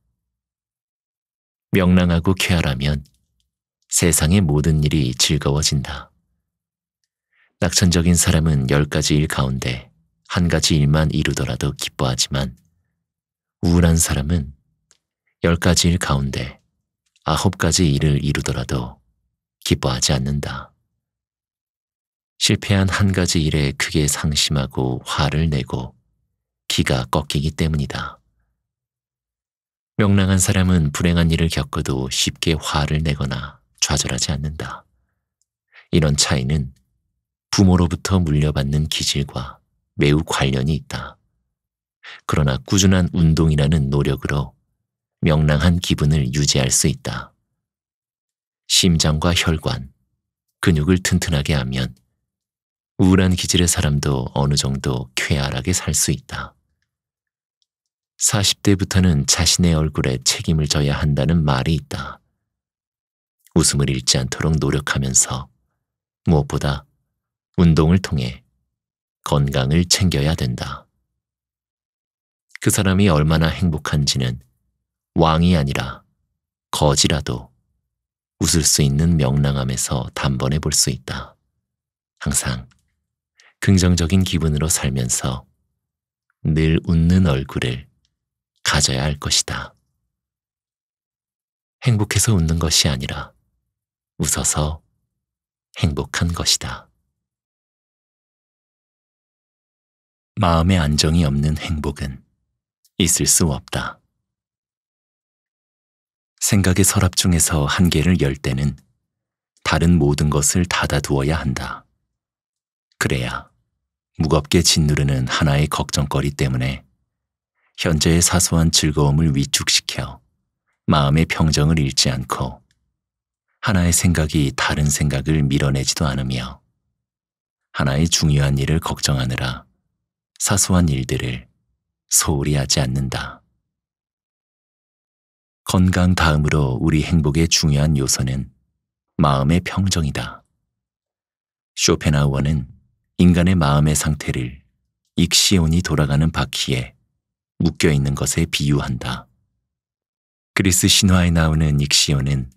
명랑하고 쾌활하면 세상의 모든 일이 즐거워진다. 낙천적인 사람은 열 가지 일 가운데 한 가지 일만 이루더라도 기뻐하지만 우울한 사람은 열 가지 일 가운데 아홉 가지 일을 이루더라도 기뻐하지 않는다. 실패한 한 가지 일에 크게 상심하고 화를 내고 기가 꺾이기 때문이다. 명랑한 사람은 불행한 일을 겪어도 쉽게 화를 내거나 좌절하지 않는다. 이런 차이는 부모로부터 물려받는 기질과 매우 관련이 있다. 그러나 꾸준한 운동이라는 노력으로 명랑한 기분을 유지할 수 있다. 심장과 혈관, 근육을 튼튼하게 하면 우울한 기질의 사람도 어느 정도 쾌활하게 살 수 있다. 40대부터는 자신의 얼굴에 책임을 져야 한다는 말이 있다. 웃음을 잃지 않도록 노력하면서 무엇보다 운동을 통해 건강을 챙겨야 된다. 그 사람이 얼마나 행복한지는 왕이 아니라 거지라도 웃을 수 있는 명랑함에서 단번에 볼 수 있다. 항상 긍정적인 기분으로 살면서 늘 웃는 얼굴을 가져야 할 것이다. 행복해서 웃는 것이 아니라 웃어서 행복한 것이다. 마음의 안정이 없는 행복은 있을 수 없다. 생각의 서랍 중에서 한 개를 열 때는 다른 모든 것을 닫아두어야 한다. 그래야 무겁게 짓누르는 하나의 걱정거리 때문에 현재의 사소한 즐거움을 위축시켜 마음의 평정을 잃지 않고 하나의 생각이 다른 생각을 밀어내지도 않으며 하나의 중요한 일을 걱정하느라 사소한 일들을 소홀히 하지 않는다. 건강 다음으로 우리 행복의 중요한 요소는 마음의 평정이다. 쇼펜하우어는 인간의 마음의 상태를 익시온이 돌아가는 바퀴에 묶여 있는 것에 비유한다. 그리스 신화에 나오는 익시온은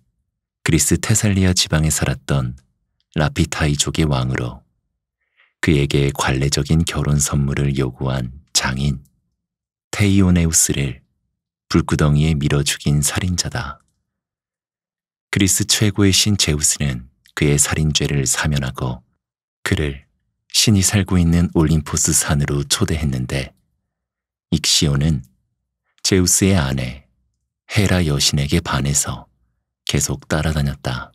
그리스 테살리아 지방에 살았던 라피타이족의 왕으로 그에게 관례적인 결혼 선물을 요구한 장인 테이오네우스를 불구덩이에 밀어 죽인 살인자다. 그리스 최고의 신 제우스는 그의 살인죄를 사면하고 그를 신이 살고 있는 올림포스 산으로 초대했는데 익시오는 제우스의 아내 헤라 여신에게 반해서 계속 따라다녔다.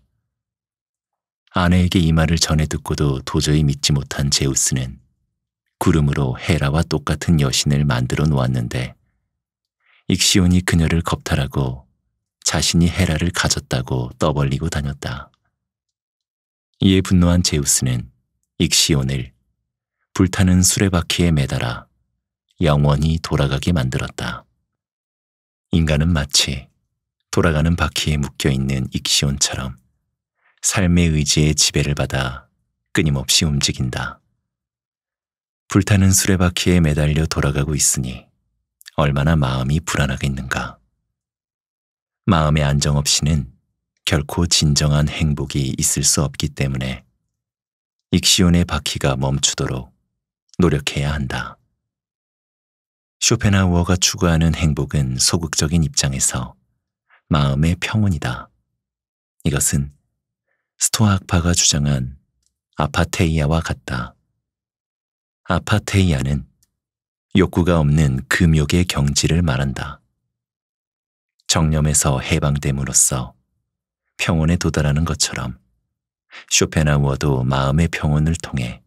아내에게 이 말을 전해 듣고도 도저히 믿지 못한 제우스는 구름으로 헤라와 똑같은 여신을 만들어 놓았는데 익시온이 그녀를 겁탈하고 자신이 헤라를 가졌다고 떠벌리고 다녔다. 이에 분노한 제우스는 익시온을 불타는 수레바퀴에 매달아 영원히 돌아가게 만들었다. 인간은 마치 돌아가는 바퀴에 묶여 있는 익시온처럼 삶의 의지에 지배를 받아 끊임없이 움직인다. 불타는 수레바퀴에 매달려 돌아가고 있으니 얼마나 마음이 불안하겠는가. 마음의 안정 없이는 결코 진정한 행복이 있을 수 없기 때문에 익시온의 바퀴가 멈추도록 노력해야 한다. 쇼펜하우어가 추구하는 행복은 소극적인 입장에서 마음의 평온이다. 이것은 스토아학파가 주장한 아파테이아와 같다. 아파테이아는 욕구가 없는 금욕의 경지를 말한다. 정념에서 해방됨으로써 평온에 도달하는 것처럼 쇼펜하우어도 마음의 평온을 통해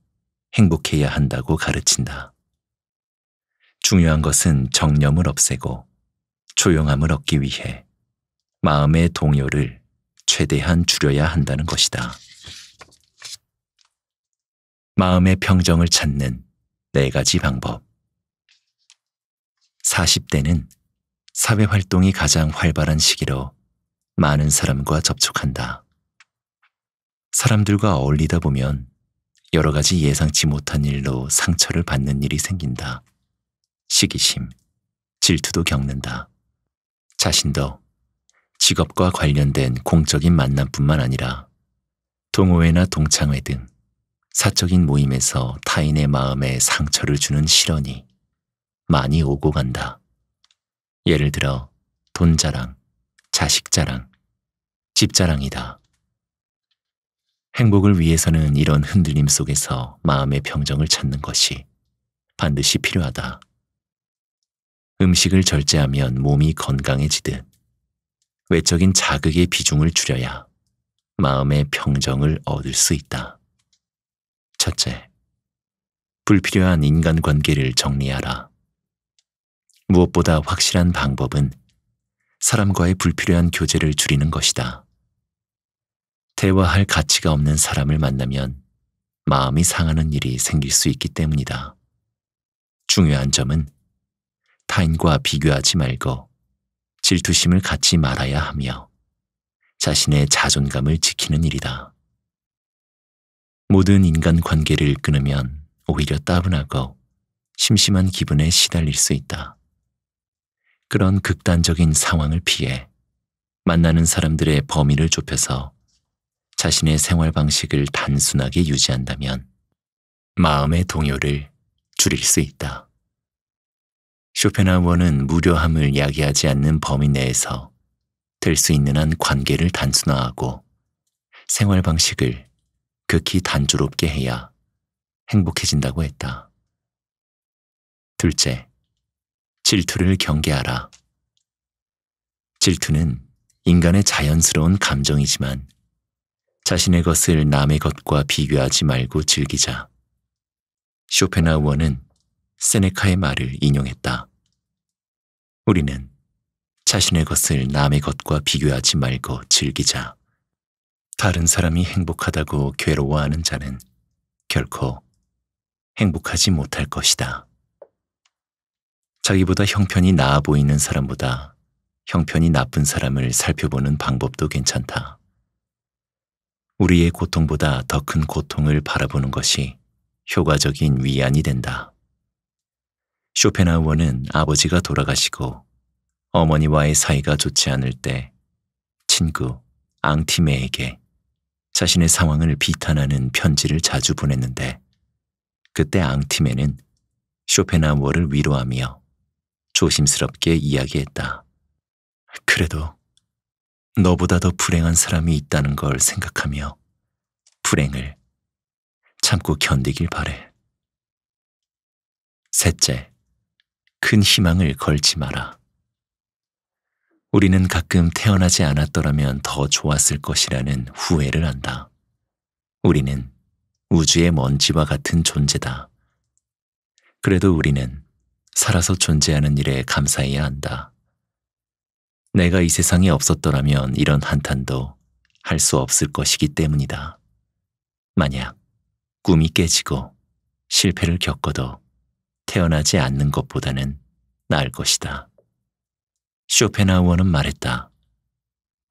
행복해야 한다고 가르친다. 중요한 것은 정념을 없애고 조용함을 얻기 위해 마음의 동요를 최대한 줄여야 한다는 것이다. 마음의 평정을 찾는 네 가지 방법. 40대는 사회 활동이 가장 활발한 시기로 많은 사람과 접촉한다. 사람들과 어울리다 보면 여러 가지 예상치 못한 일로 상처를 받는 일이 생긴다. 시기심, 질투도 겪는다. 자신도 직업과 관련된 공적인 만남뿐만 아니라 동호회나 동창회 등 사적인 모임에서 타인의 마음에 상처를 주는 실언이 많이 오고 간다. 예를 들어 돈 자랑, 자식 자랑, 집 자랑이다. 행복을 위해서는 이런 흔들림 속에서 마음의 평정을 찾는 것이 반드시 필요하다. 음식을 절제하면 몸이 건강해지듯 외적인 자극의 비중을 줄여야 마음의 평정을 얻을 수 있다. 첫째, 불필요한 인간관계를 정리하라. 무엇보다 확실한 방법은 사람과의 불필요한 교제를 줄이는 것이다. 대화할 가치가 없는 사람을 만나면 마음이 상하는 일이 생길 수 있기 때문이다. 중요한 점은 타인과 비교하지 말고 질투심을 갖지 말아야 하며 자신의 자존감을 지키는 일이다. 모든 인간 관계를 끊으면 오히려 따분하고 심심한 기분에 시달릴 수 있다. 그런 극단적인 상황을 피해 만나는 사람들의 범위를 좁혀서 자신의 생활 방식을 단순하게 유지한다면 마음의 동요를 줄일 수 있다. 쇼펜하우어는 무료함을 야기하지 않는 범위 내에서 될 수 있는 한 관계를 단순화하고 생활 방식을 극히 단조롭게 해야 행복해진다고 했다. 둘째, 질투를 경계하라. 질투는 인간의 자연스러운 감정이지만 자신의 것을 남의 것과 비교하지 말고 즐기자. 쇼펜하우어는 세네카의 말을 인용했다. 우리는 자신의 것을 남의 것과 비교하지 말고 즐기자. 다른 사람이 행복하다고 괴로워하는 자는 결코 행복하지 못할 것이다. 자기보다 형편이 나아 보이는 사람보다 형편이 나쁜 사람을 살펴보는 방법도 괜찮다. 우리의 고통보다 더 큰 고통을 바라보는 것이 효과적인 위안이 된다. 쇼펜하우어는 아버지가 돌아가시고 어머니와의 사이가 좋지 않을 때 친구 앙티메에게 자신의 상황을 비탄하는 편지를 자주 보냈는데 그때 앙티메는 쇼펜하우어를 위로하며 조심스럽게 이야기했다. 그래도 너보다 더 불행한 사람이 있다는 걸 생각하며 불행을 참고 견디길 바래. 셋째, 큰 희망을 걸지 마라. 우리는 가끔 태어나지 않았더라면 더 좋았을 것이라는 후회를 한다. 우리는 우주의 먼지와 같은 존재다. 그래도 우리는 살아서 존재하는 일에 감사해야 한다. 내가 이 세상에 없었더라면 이런 한탄도 할 수 없을 것이기 때문이다. 만약 꿈이 깨지고 실패를 겪어도 태어나지 않는 것보다는 나을 것이다. 쇼펜하우어는 말했다.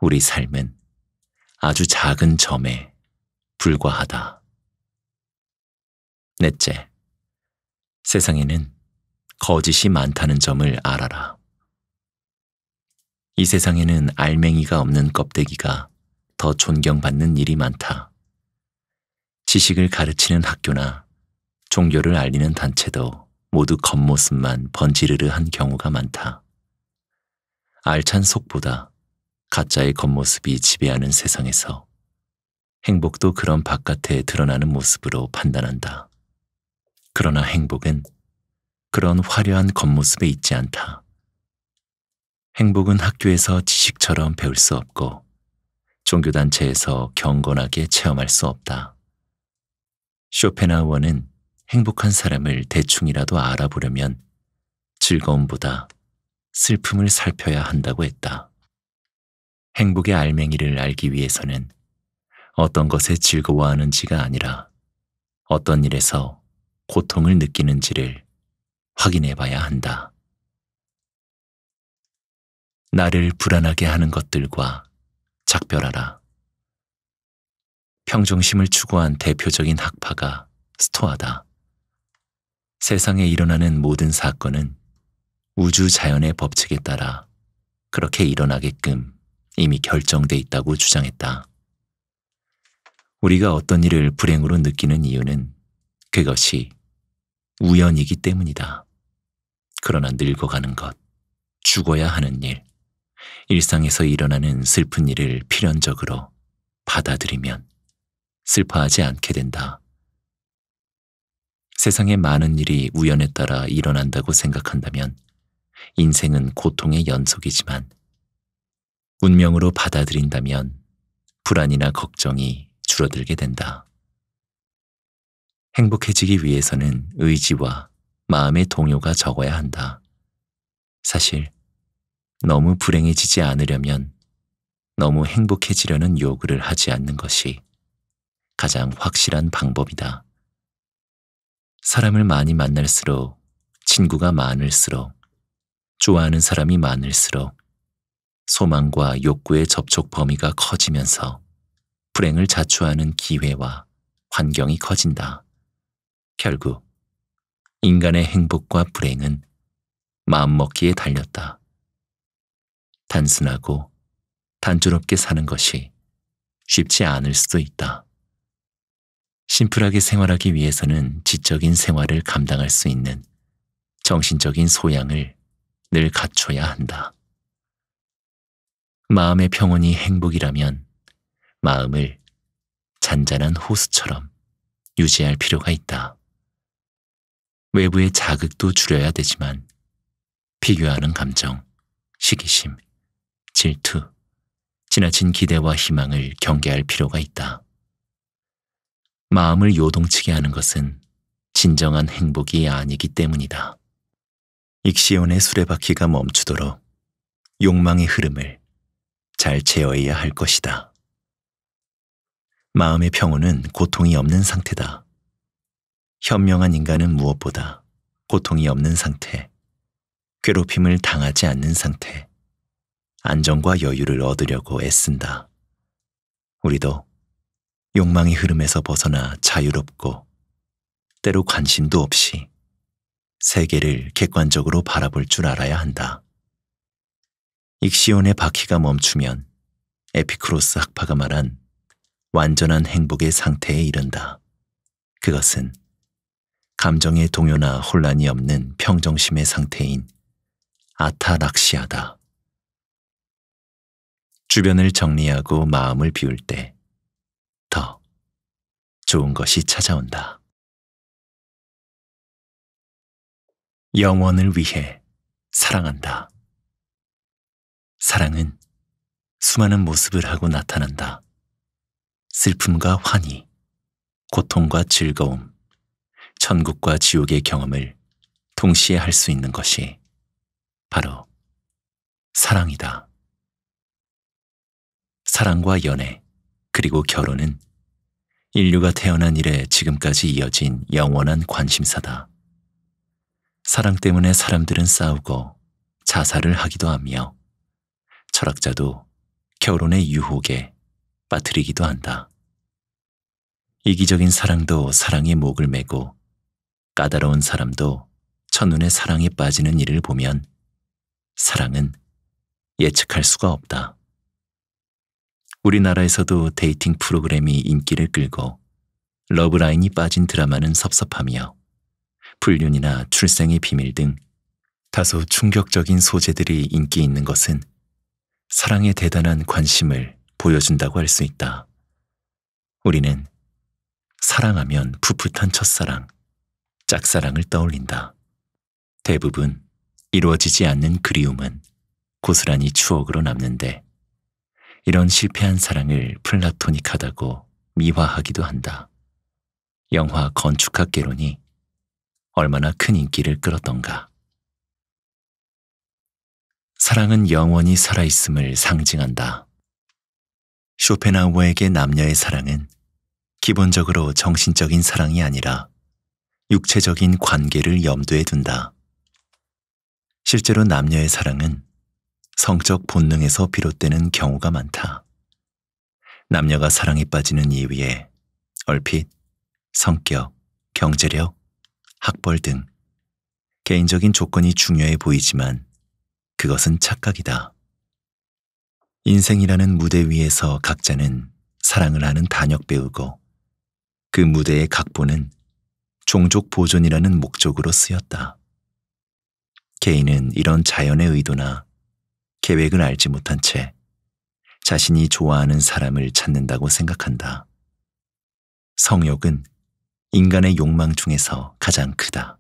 우리 삶은 아주 작은 점에 불과하다. 넷째, 세상에는 거짓이 많다는 점을 알아라. 이 세상에는 알맹이가 없는 껍데기가 더 존경받는 일이 많다. 지식을 가르치는 학교나 종교를 알리는 단체도 모두 겉모습만 번지르르 한 경우가 많다. 알찬 속보다 가짜의 겉모습이 지배하는 세상에서 행복도 그런 바깥에 드러나는 모습으로 판단한다. 그러나 행복은 그런 화려한 겉모습에 있지 않다. 행복은 학교에서 지식처럼 배울 수 없고 종교단체에서 경건하게 체험할 수 없다. 쇼펜하우어는 행복한 사람을 대충이라도 알아보려면 즐거움보다 슬픔을 살펴야 한다고 했다. 행복의 알맹이를 알기 위해서는 어떤 것에 즐거워하는지가 아니라 어떤 일에서 고통을 느끼는지를 확인해 봐야 한다. 나를 불안하게 하는 것들과 작별하라. 평정심을 추구한 대표적인 학파가 스토아다. 세상에 일어나는 모든 사건은 우주 자연의 법칙에 따라 그렇게 일어나게끔 이미 결정돼 있다고 주장했다. 우리가 어떤 일을 불행으로 느끼는 이유는 그것이 우연이기 때문이다. 그러나 늙어가는 것, 죽어야 하는 일, 일상에서 일어나는 슬픈 일을 필연적으로 받아들이면 슬퍼하지 않게 된다. 세상의 많은 일이 우연에 따라 일어난다고 생각한다면 인생은 고통의 연속이지만 운명으로 받아들인다면 불안이나 걱정이 줄어들게 된다. 행복해지기 위해서는 의지와 마음의 동요가 적어야 한다. 사실 너무 불행해지지 않으려면 너무 행복해지려는 요구를 하지 않는 것이 가장 확실한 방법이다. 사람을 많이 만날수록 친구가 많을수록 좋아하는 사람이 많을수록 소망과 욕구의 접촉 범위가 커지면서 불행을 자초하는 기회와 환경이 커진다. 결국 인간의 행복과 불행은 마음먹기에 달렸다. 단순하고 단조롭게 사는 것이 쉽지 않을 수도 있다. 심플하게 생활하기 위해서는 지적인 생활을 감당할 수 있는 정신적인 소양을 늘 갖춰야 한다. 마음의 평온이 행복이라면 마음을 잔잔한 호수처럼 유지할 필요가 있다. 외부의 자극도 줄여야 되지만 비교하는 감정, 시기심, 질투, 지나친 기대와 희망을 경계할 필요가 있다. 마음을 요동치게 하는 것은 진정한 행복이 아니기 때문이다. 익시온의 수레바퀴가 멈추도록 욕망의 흐름을 잘 제어해야 할 것이다. 마음의 평온은 고통이 없는 상태다. 현명한 인간은 무엇보다 고통이 없는 상태, 괴롭힘을 당하지 않는 상태, 안정과 여유를 얻으려고 애쓴다. 우리도 욕망의 흐름에서 벗어나 자유롭고 때로 관심도 없이 세계를 객관적으로 바라볼 줄 알아야 한다. 익시온의 바퀴가 멈추면 에피크로스 학파가 말한 완전한 행복의 상태에 이른다. 그것은 감정의 동요나 혼란이 없는 평정심의 상태인 아타락시아다. 주변을 정리하고 마음을 비울 때 좋은 것이 찾아온다. 영원을 위해 사랑한다. 사랑은 수많은 모습을 하고 나타난다. 슬픔과 환희, 고통과 즐거움, 천국과 지옥의 경험을 동시에 할 수 있는 것이 바로 사랑이다. 사랑과 연애, 그리고 결혼은 인류가 태어난 이래 지금까지 이어진 영원한 관심사다. 사랑 때문에 사람들은 싸우고 자살을 하기도 하며 철학자도 결혼의 유혹에 빠뜨리기도 한다. 이기적인 사랑도 사랑의 목을 메고 까다로운 사람도 첫눈에 사랑에 빠지는 일을 보면 사랑은 예측할 수가 없다. 우리나라에서도 데이팅 프로그램이 인기를 끌고 러브라인이 빠진 드라마는 섭섭하며 불륜이나 출생의 비밀 등 다소 충격적인 소재들이 인기 있는 것은 사랑에 대단한 관심을 보여준다고 할 수 있다. 우리는 사랑하면 풋풋한 첫사랑, 짝사랑을 떠올린다. 대부분 이루어지지 않는 그리움은 고스란히 추억으로 남는데 이런 실패한 사랑을 플라토닉하다고 미화하기도 한다. 영화 건축학 개론이 얼마나 큰 인기를 끌었던가. 사랑은 영원히 살아있음을 상징한다. 쇼펜하우어에게 남녀의 사랑은 기본적으로 정신적인 사랑이 아니라 육체적인 관계를 염두에 둔다. 실제로 남녀의 사랑은 성적 본능에서 비롯되는 경우가 많다. 남녀가 사랑에 빠지는 이유에 얼핏 성격, 경제력, 학벌 등 개인적인 조건이 중요해 보이지만 그것은 착각이다. 인생이라는 무대 위에서 각자는 사랑을 하는 단역 배우고 그 무대의 각본은 종족 보존이라는 목적으로 쓰였다. 개인은 이런 자연의 의도나 계획을 알지 못한 채 자신이 좋아하는 사람을 찾는다고 생각한다. 성욕은 인간의 욕망 중에서 가장 크다.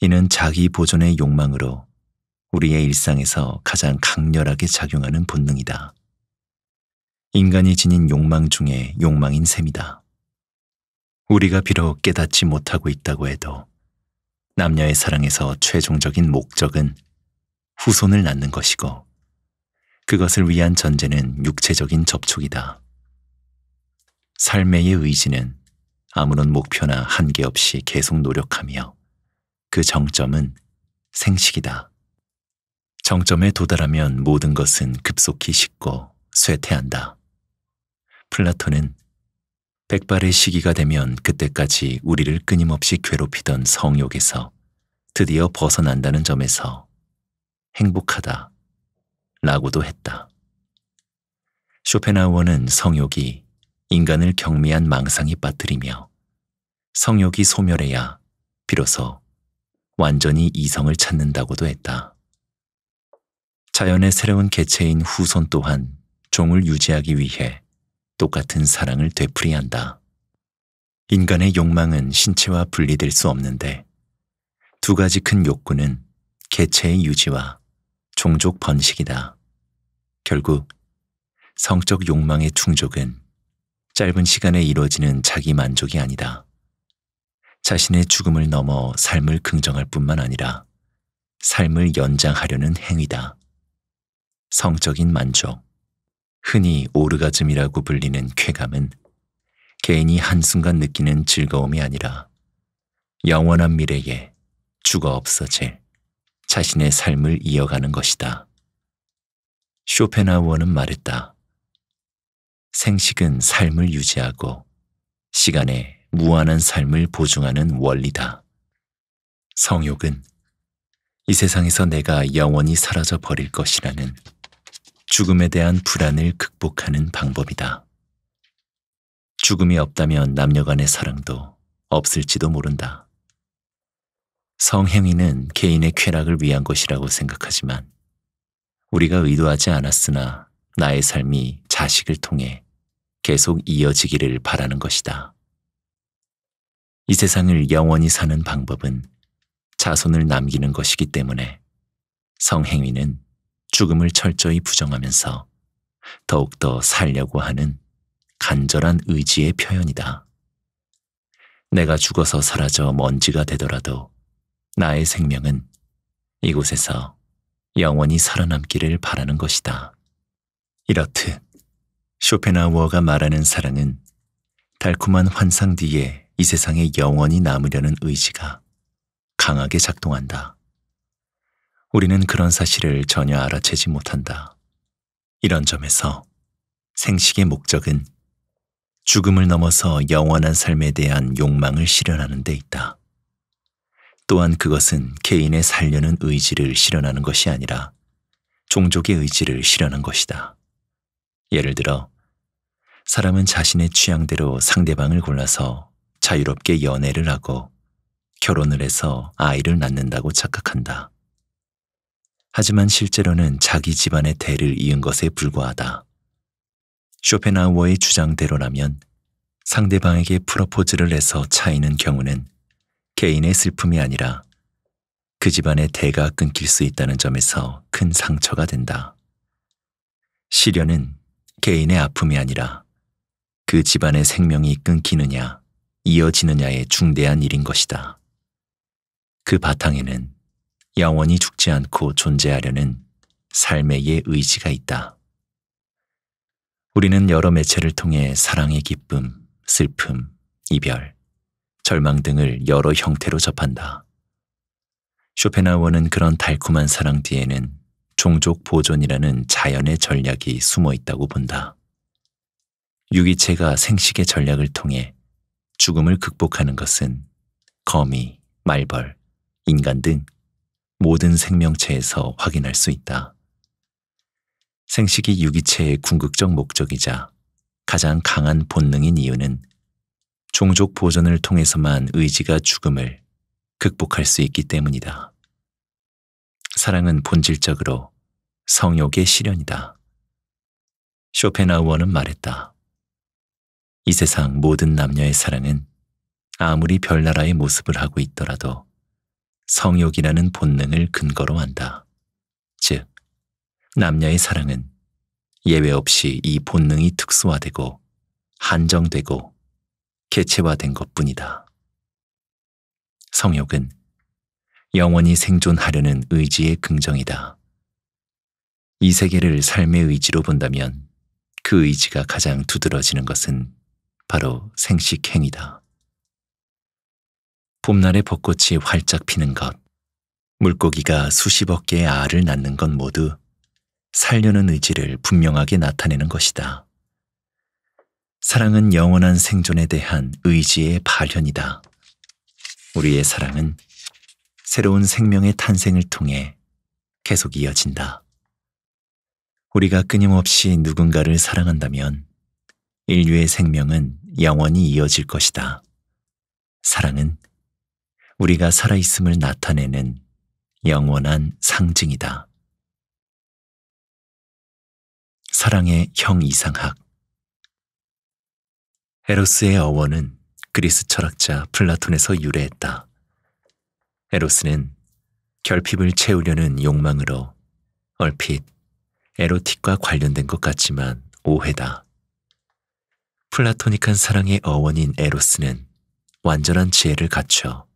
이는 자기 보존의 욕망으로 우리의 일상에서 가장 강렬하게 작용하는 본능이다. 인간이 지닌 욕망 중에 욕망인 셈이다. 우리가 비록 깨닫지 못하고 있다고 해도 남녀의 사랑에서 최종적인 목적은 후손을 낳는 것이고 그것을 위한 전제는 육체적인 접촉이다. 삶의 의지는 아무런 목표나 한계 없이 계속 노력하며 그 정점은 생식이다. 정점에 도달하면 모든 것은 급속히 식고 쇠퇴한다. 플라톤은 백발의 시기가 되면 그때까지 우리를 끊임없이 괴롭히던 성욕에서 드디어 벗어난다는 점에서 행복하다 라고도 했다. 쇼펜하우어는 성욕이 인간을 경미한 망상에 빠뜨리며 성욕이 소멸해야 비로소 완전히 이성을 찾는다고도 했다. 자연의 새로운 개체인 후손 또한 종을 유지하기 위해 똑같은 사랑을 되풀이한다. 인간의 욕망은 신체와 분리될 수 없는데 두 가지 큰 욕구는 개체의 유지와 종족 번식이다. 결국 성적 욕망의 충족은 짧은 시간에 이루어지는 자기 만족이 아니다. 자신의 죽음을 넘어 삶을 긍정할 뿐만 아니라 삶을 연장하려는 행위다. 성적인 만족, 흔히 오르가즘이라고 불리는 쾌감은 개인이 한순간 느끼는 즐거움이 아니라 영원한 미래에 죽어 없어질 자신의 삶을 이어가는 것이다. 쇼펜하우어는 말했다. 생식은 삶을 유지하고 시간에 무한한 삶을 보증하는 원리다. 성욕은 이 세상에서 내가 영원히 사라져 버릴 것이라는 죽음에 대한 불안을 극복하는 방법이다. 죽음이 없다면 남녀 간의 사랑도 없을지도 모른다. 성행위는 개인의 쾌락을 위한 것이라고 생각하지만 우리가 의도하지 않았으나 나의 삶이 자식을 통해 계속 이어지기를 바라는 것이다. 이 세상을 영원히 사는 방법은 자손을 남기는 것이기 때문에 성행위는 죽음을 철저히 부정하면서 더욱더 살려고 하는 간절한 의지의 표현이다. 내가 죽어서 사라져 먼지가 되더라도 나의 생명은 이곳에서 영원히 살아남기를 바라는 것이다. 이렇듯 쇼펜하우어가 말하는 사랑은 달콤한 환상 뒤에 이 세상에 영원히 남으려는 의지가 강하게 작동한다. 우리는 그런 사실을 전혀 알아채지 못한다. 이런 점에서 생식의 목적은 죽음을 넘어서 영원한 삶에 대한 욕망을 실현하는 데 있다. 또한 그것은 개인의 살려는 의지를 실현하는 것이 아니라 종족의 의지를 실현한 것이다. 예를 들어 사람은 자신의 취향대로 상대방을 골라서 자유롭게 연애를 하고 결혼을 해서 아이를 낳는다고 착각한다. 하지만 실제로는 자기 집안의 대를 이은 것에 불과하다. 쇼펜하우어의 주장대로라면 상대방에게 프러포즈를 해서 차이는 경우는 개인의 슬픔이 아니라 그 집안의 대가 끊길 수 있다는 점에서 큰 상처가 된다. 시련은 개인의 아픔이 아니라 그 집안의 생명이 끊기느냐, 이어지느냐의 중대한 일인 것이다. 그 바탕에는 영원히 죽지 않고 존재하려는 삶의 에 의지가 있다. 우리는 여러 매체를 통해 사랑의 기쁨, 슬픔, 이별, 절망 등을 여러 형태로 접한다. 쇼펜하워는 그런 달콤한 사랑 뒤에는 종족 보존이라는 자연의 전략이 숨어 있다고 본다. 유기체가 생식의 전략을 통해 죽음을 극복하는 것은 거미, 말벌, 인간 등 모든 생명체에서 확인할 수 있다. 생식이 유기체의 궁극적 목적이자 가장 강한 본능인 이유는 종족 보전을 통해서만 의지가 죽음을 극복할 수 있기 때문이다. 사랑은 본질적으로 성욕의 실현이다. 쇼펜하우어는 말했다. 이 세상 모든 남녀의 사랑은 아무리 별나라의 모습을 하고 있더라도 성욕이라는 본능을 근거로 한다. 즉, 남녀의 사랑은 예외 없이 이 본능이 특수화되고 한정되고 개체화된 것 뿐이다. 성욕은 영원히 생존하려는 의지의 긍정이다. 이 세계를 삶의 의지로 본다면 그 의지가 가장 두드러지는 것은 바로 생식행위다. 봄날의 벚꽃이 활짝 피는 것, 물고기가 수십억 개의 알을 낳는 건 모두 살려는 의지를 분명하게 나타내는 것이다. 사랑은 영원한 생존에 대한 의지의 발현이다. 우리의 사랑은 새로운 생명의 탄생을 통해 계속 이어진다. 우리가 끊임없이 누군가를 사랑한다면 인류의 생명은 영원히 이어질 것이다. 사랑은 우리가 살아있음을 나타내는 영원한 상징이다. 사랑의 형 이상학 에로스의 어원은 그리스 철학자 플라톤에서 유래했다. 에로스는 결핍을 채우려는 욕망으로 얼핏 에로틱과 관련된 것 같지만 오해다. 플라토닉한 사랑의 어원인 에로스는 완전한 지혜를 갖춰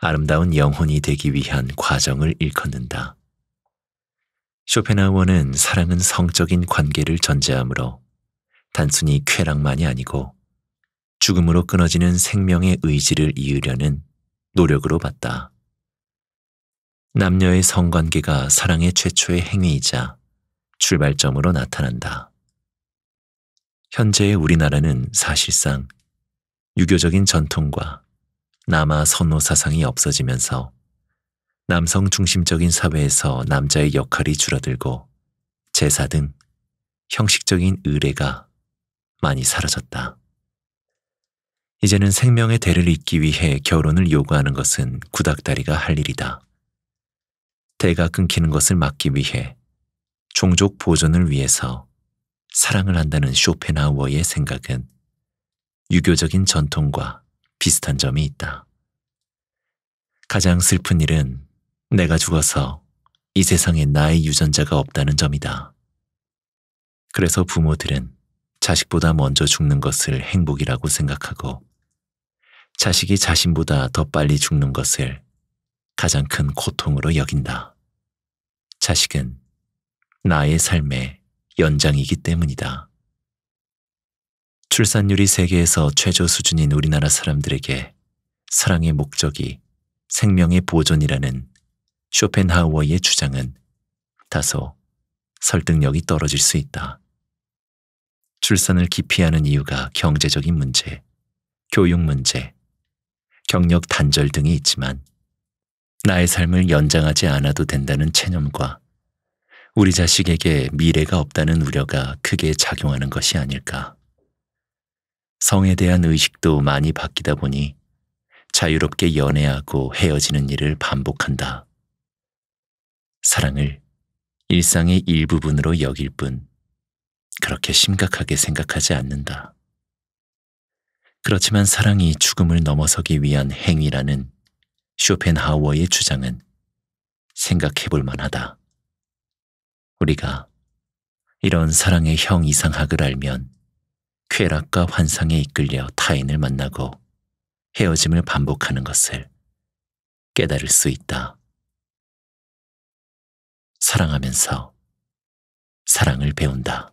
아름다운 영혼이 되기 위한 과정을 일컫는다. 쇼펜하우어는 사랑은 성적인 관계를 전제하므로 단순히 쾌락만이 아니고 죽음으로 끊어지는 생명의 의지를 이으려는 노력으로 봤다. 남녀의 성관계가 사랑의 최초의 행위이자 출발점으로 나타난다. 현재의 우리나라는 사실상 유교적인 전통과 남아 선호 사상이 없어지면서 남성 중심적인 사회에서 남자의 역할이 줄어들고 제사 등 형식적인 의례가 많이 사라졌다. 이제는 생명의 대를 잇기 위해 결혼을 요구하는 것은 구닥다리가 할 일이다. 대가 끊기는 것을 막기 위해 종족 보존을 위해서 사랑을 한다는 쇼펜하우어의 생각은 유교적인 전통과 비슷한 점이 있다. 가장 슬픈 일은 내가 죽어서 이 세상에 나의 유전자가 없다는 점이다. 그래서 부모들은 자식보다 먼저 죽는 것을 행복이라고 생각하고 자식이 자신보다 더 빨리 죽는 것을 가장 큰 고통으로 여긴다. 자식은 나의 삶의 연장이기 때문이다. 출산율이 세계에서 최저 수준인 우리나라 사람들에게 사랑의 목적이 생명의 보존이라는 쇼펜하우어의 주장은 다소 설득력이 떨어질 수 있다. 출산을 기피하는 이유가 경제적인 문제, 교육 문제, 경력 단절 등이 있지만 나의 삶을 연장하지 않아도 된다는 체념과 우리 자식에게 미래가 없다는 우려가 크게 작용하는 것이 아닐까. 성에 대한 의식도 많이 바뀌다 보니 자유롭게 연애하고 헤어지는 일을 반복한다. 사랑을 일상의 일부분으로 여길 뿐 그렇게 심각하게 생각하지 않는다. 그렇지만 사랑이 죽음을 넘어서기 위한 행위라는 쇼펜하우어의 주장은 생각해 볼 만하다. 우리가 이런 사랑의 형 이상학을 알면 쾌락과 환상에 이끌려 타인을 만나고 헤어짐을 반복하는 것을 깨달을 수 있다. 사랑하면서 사랑을 배운다.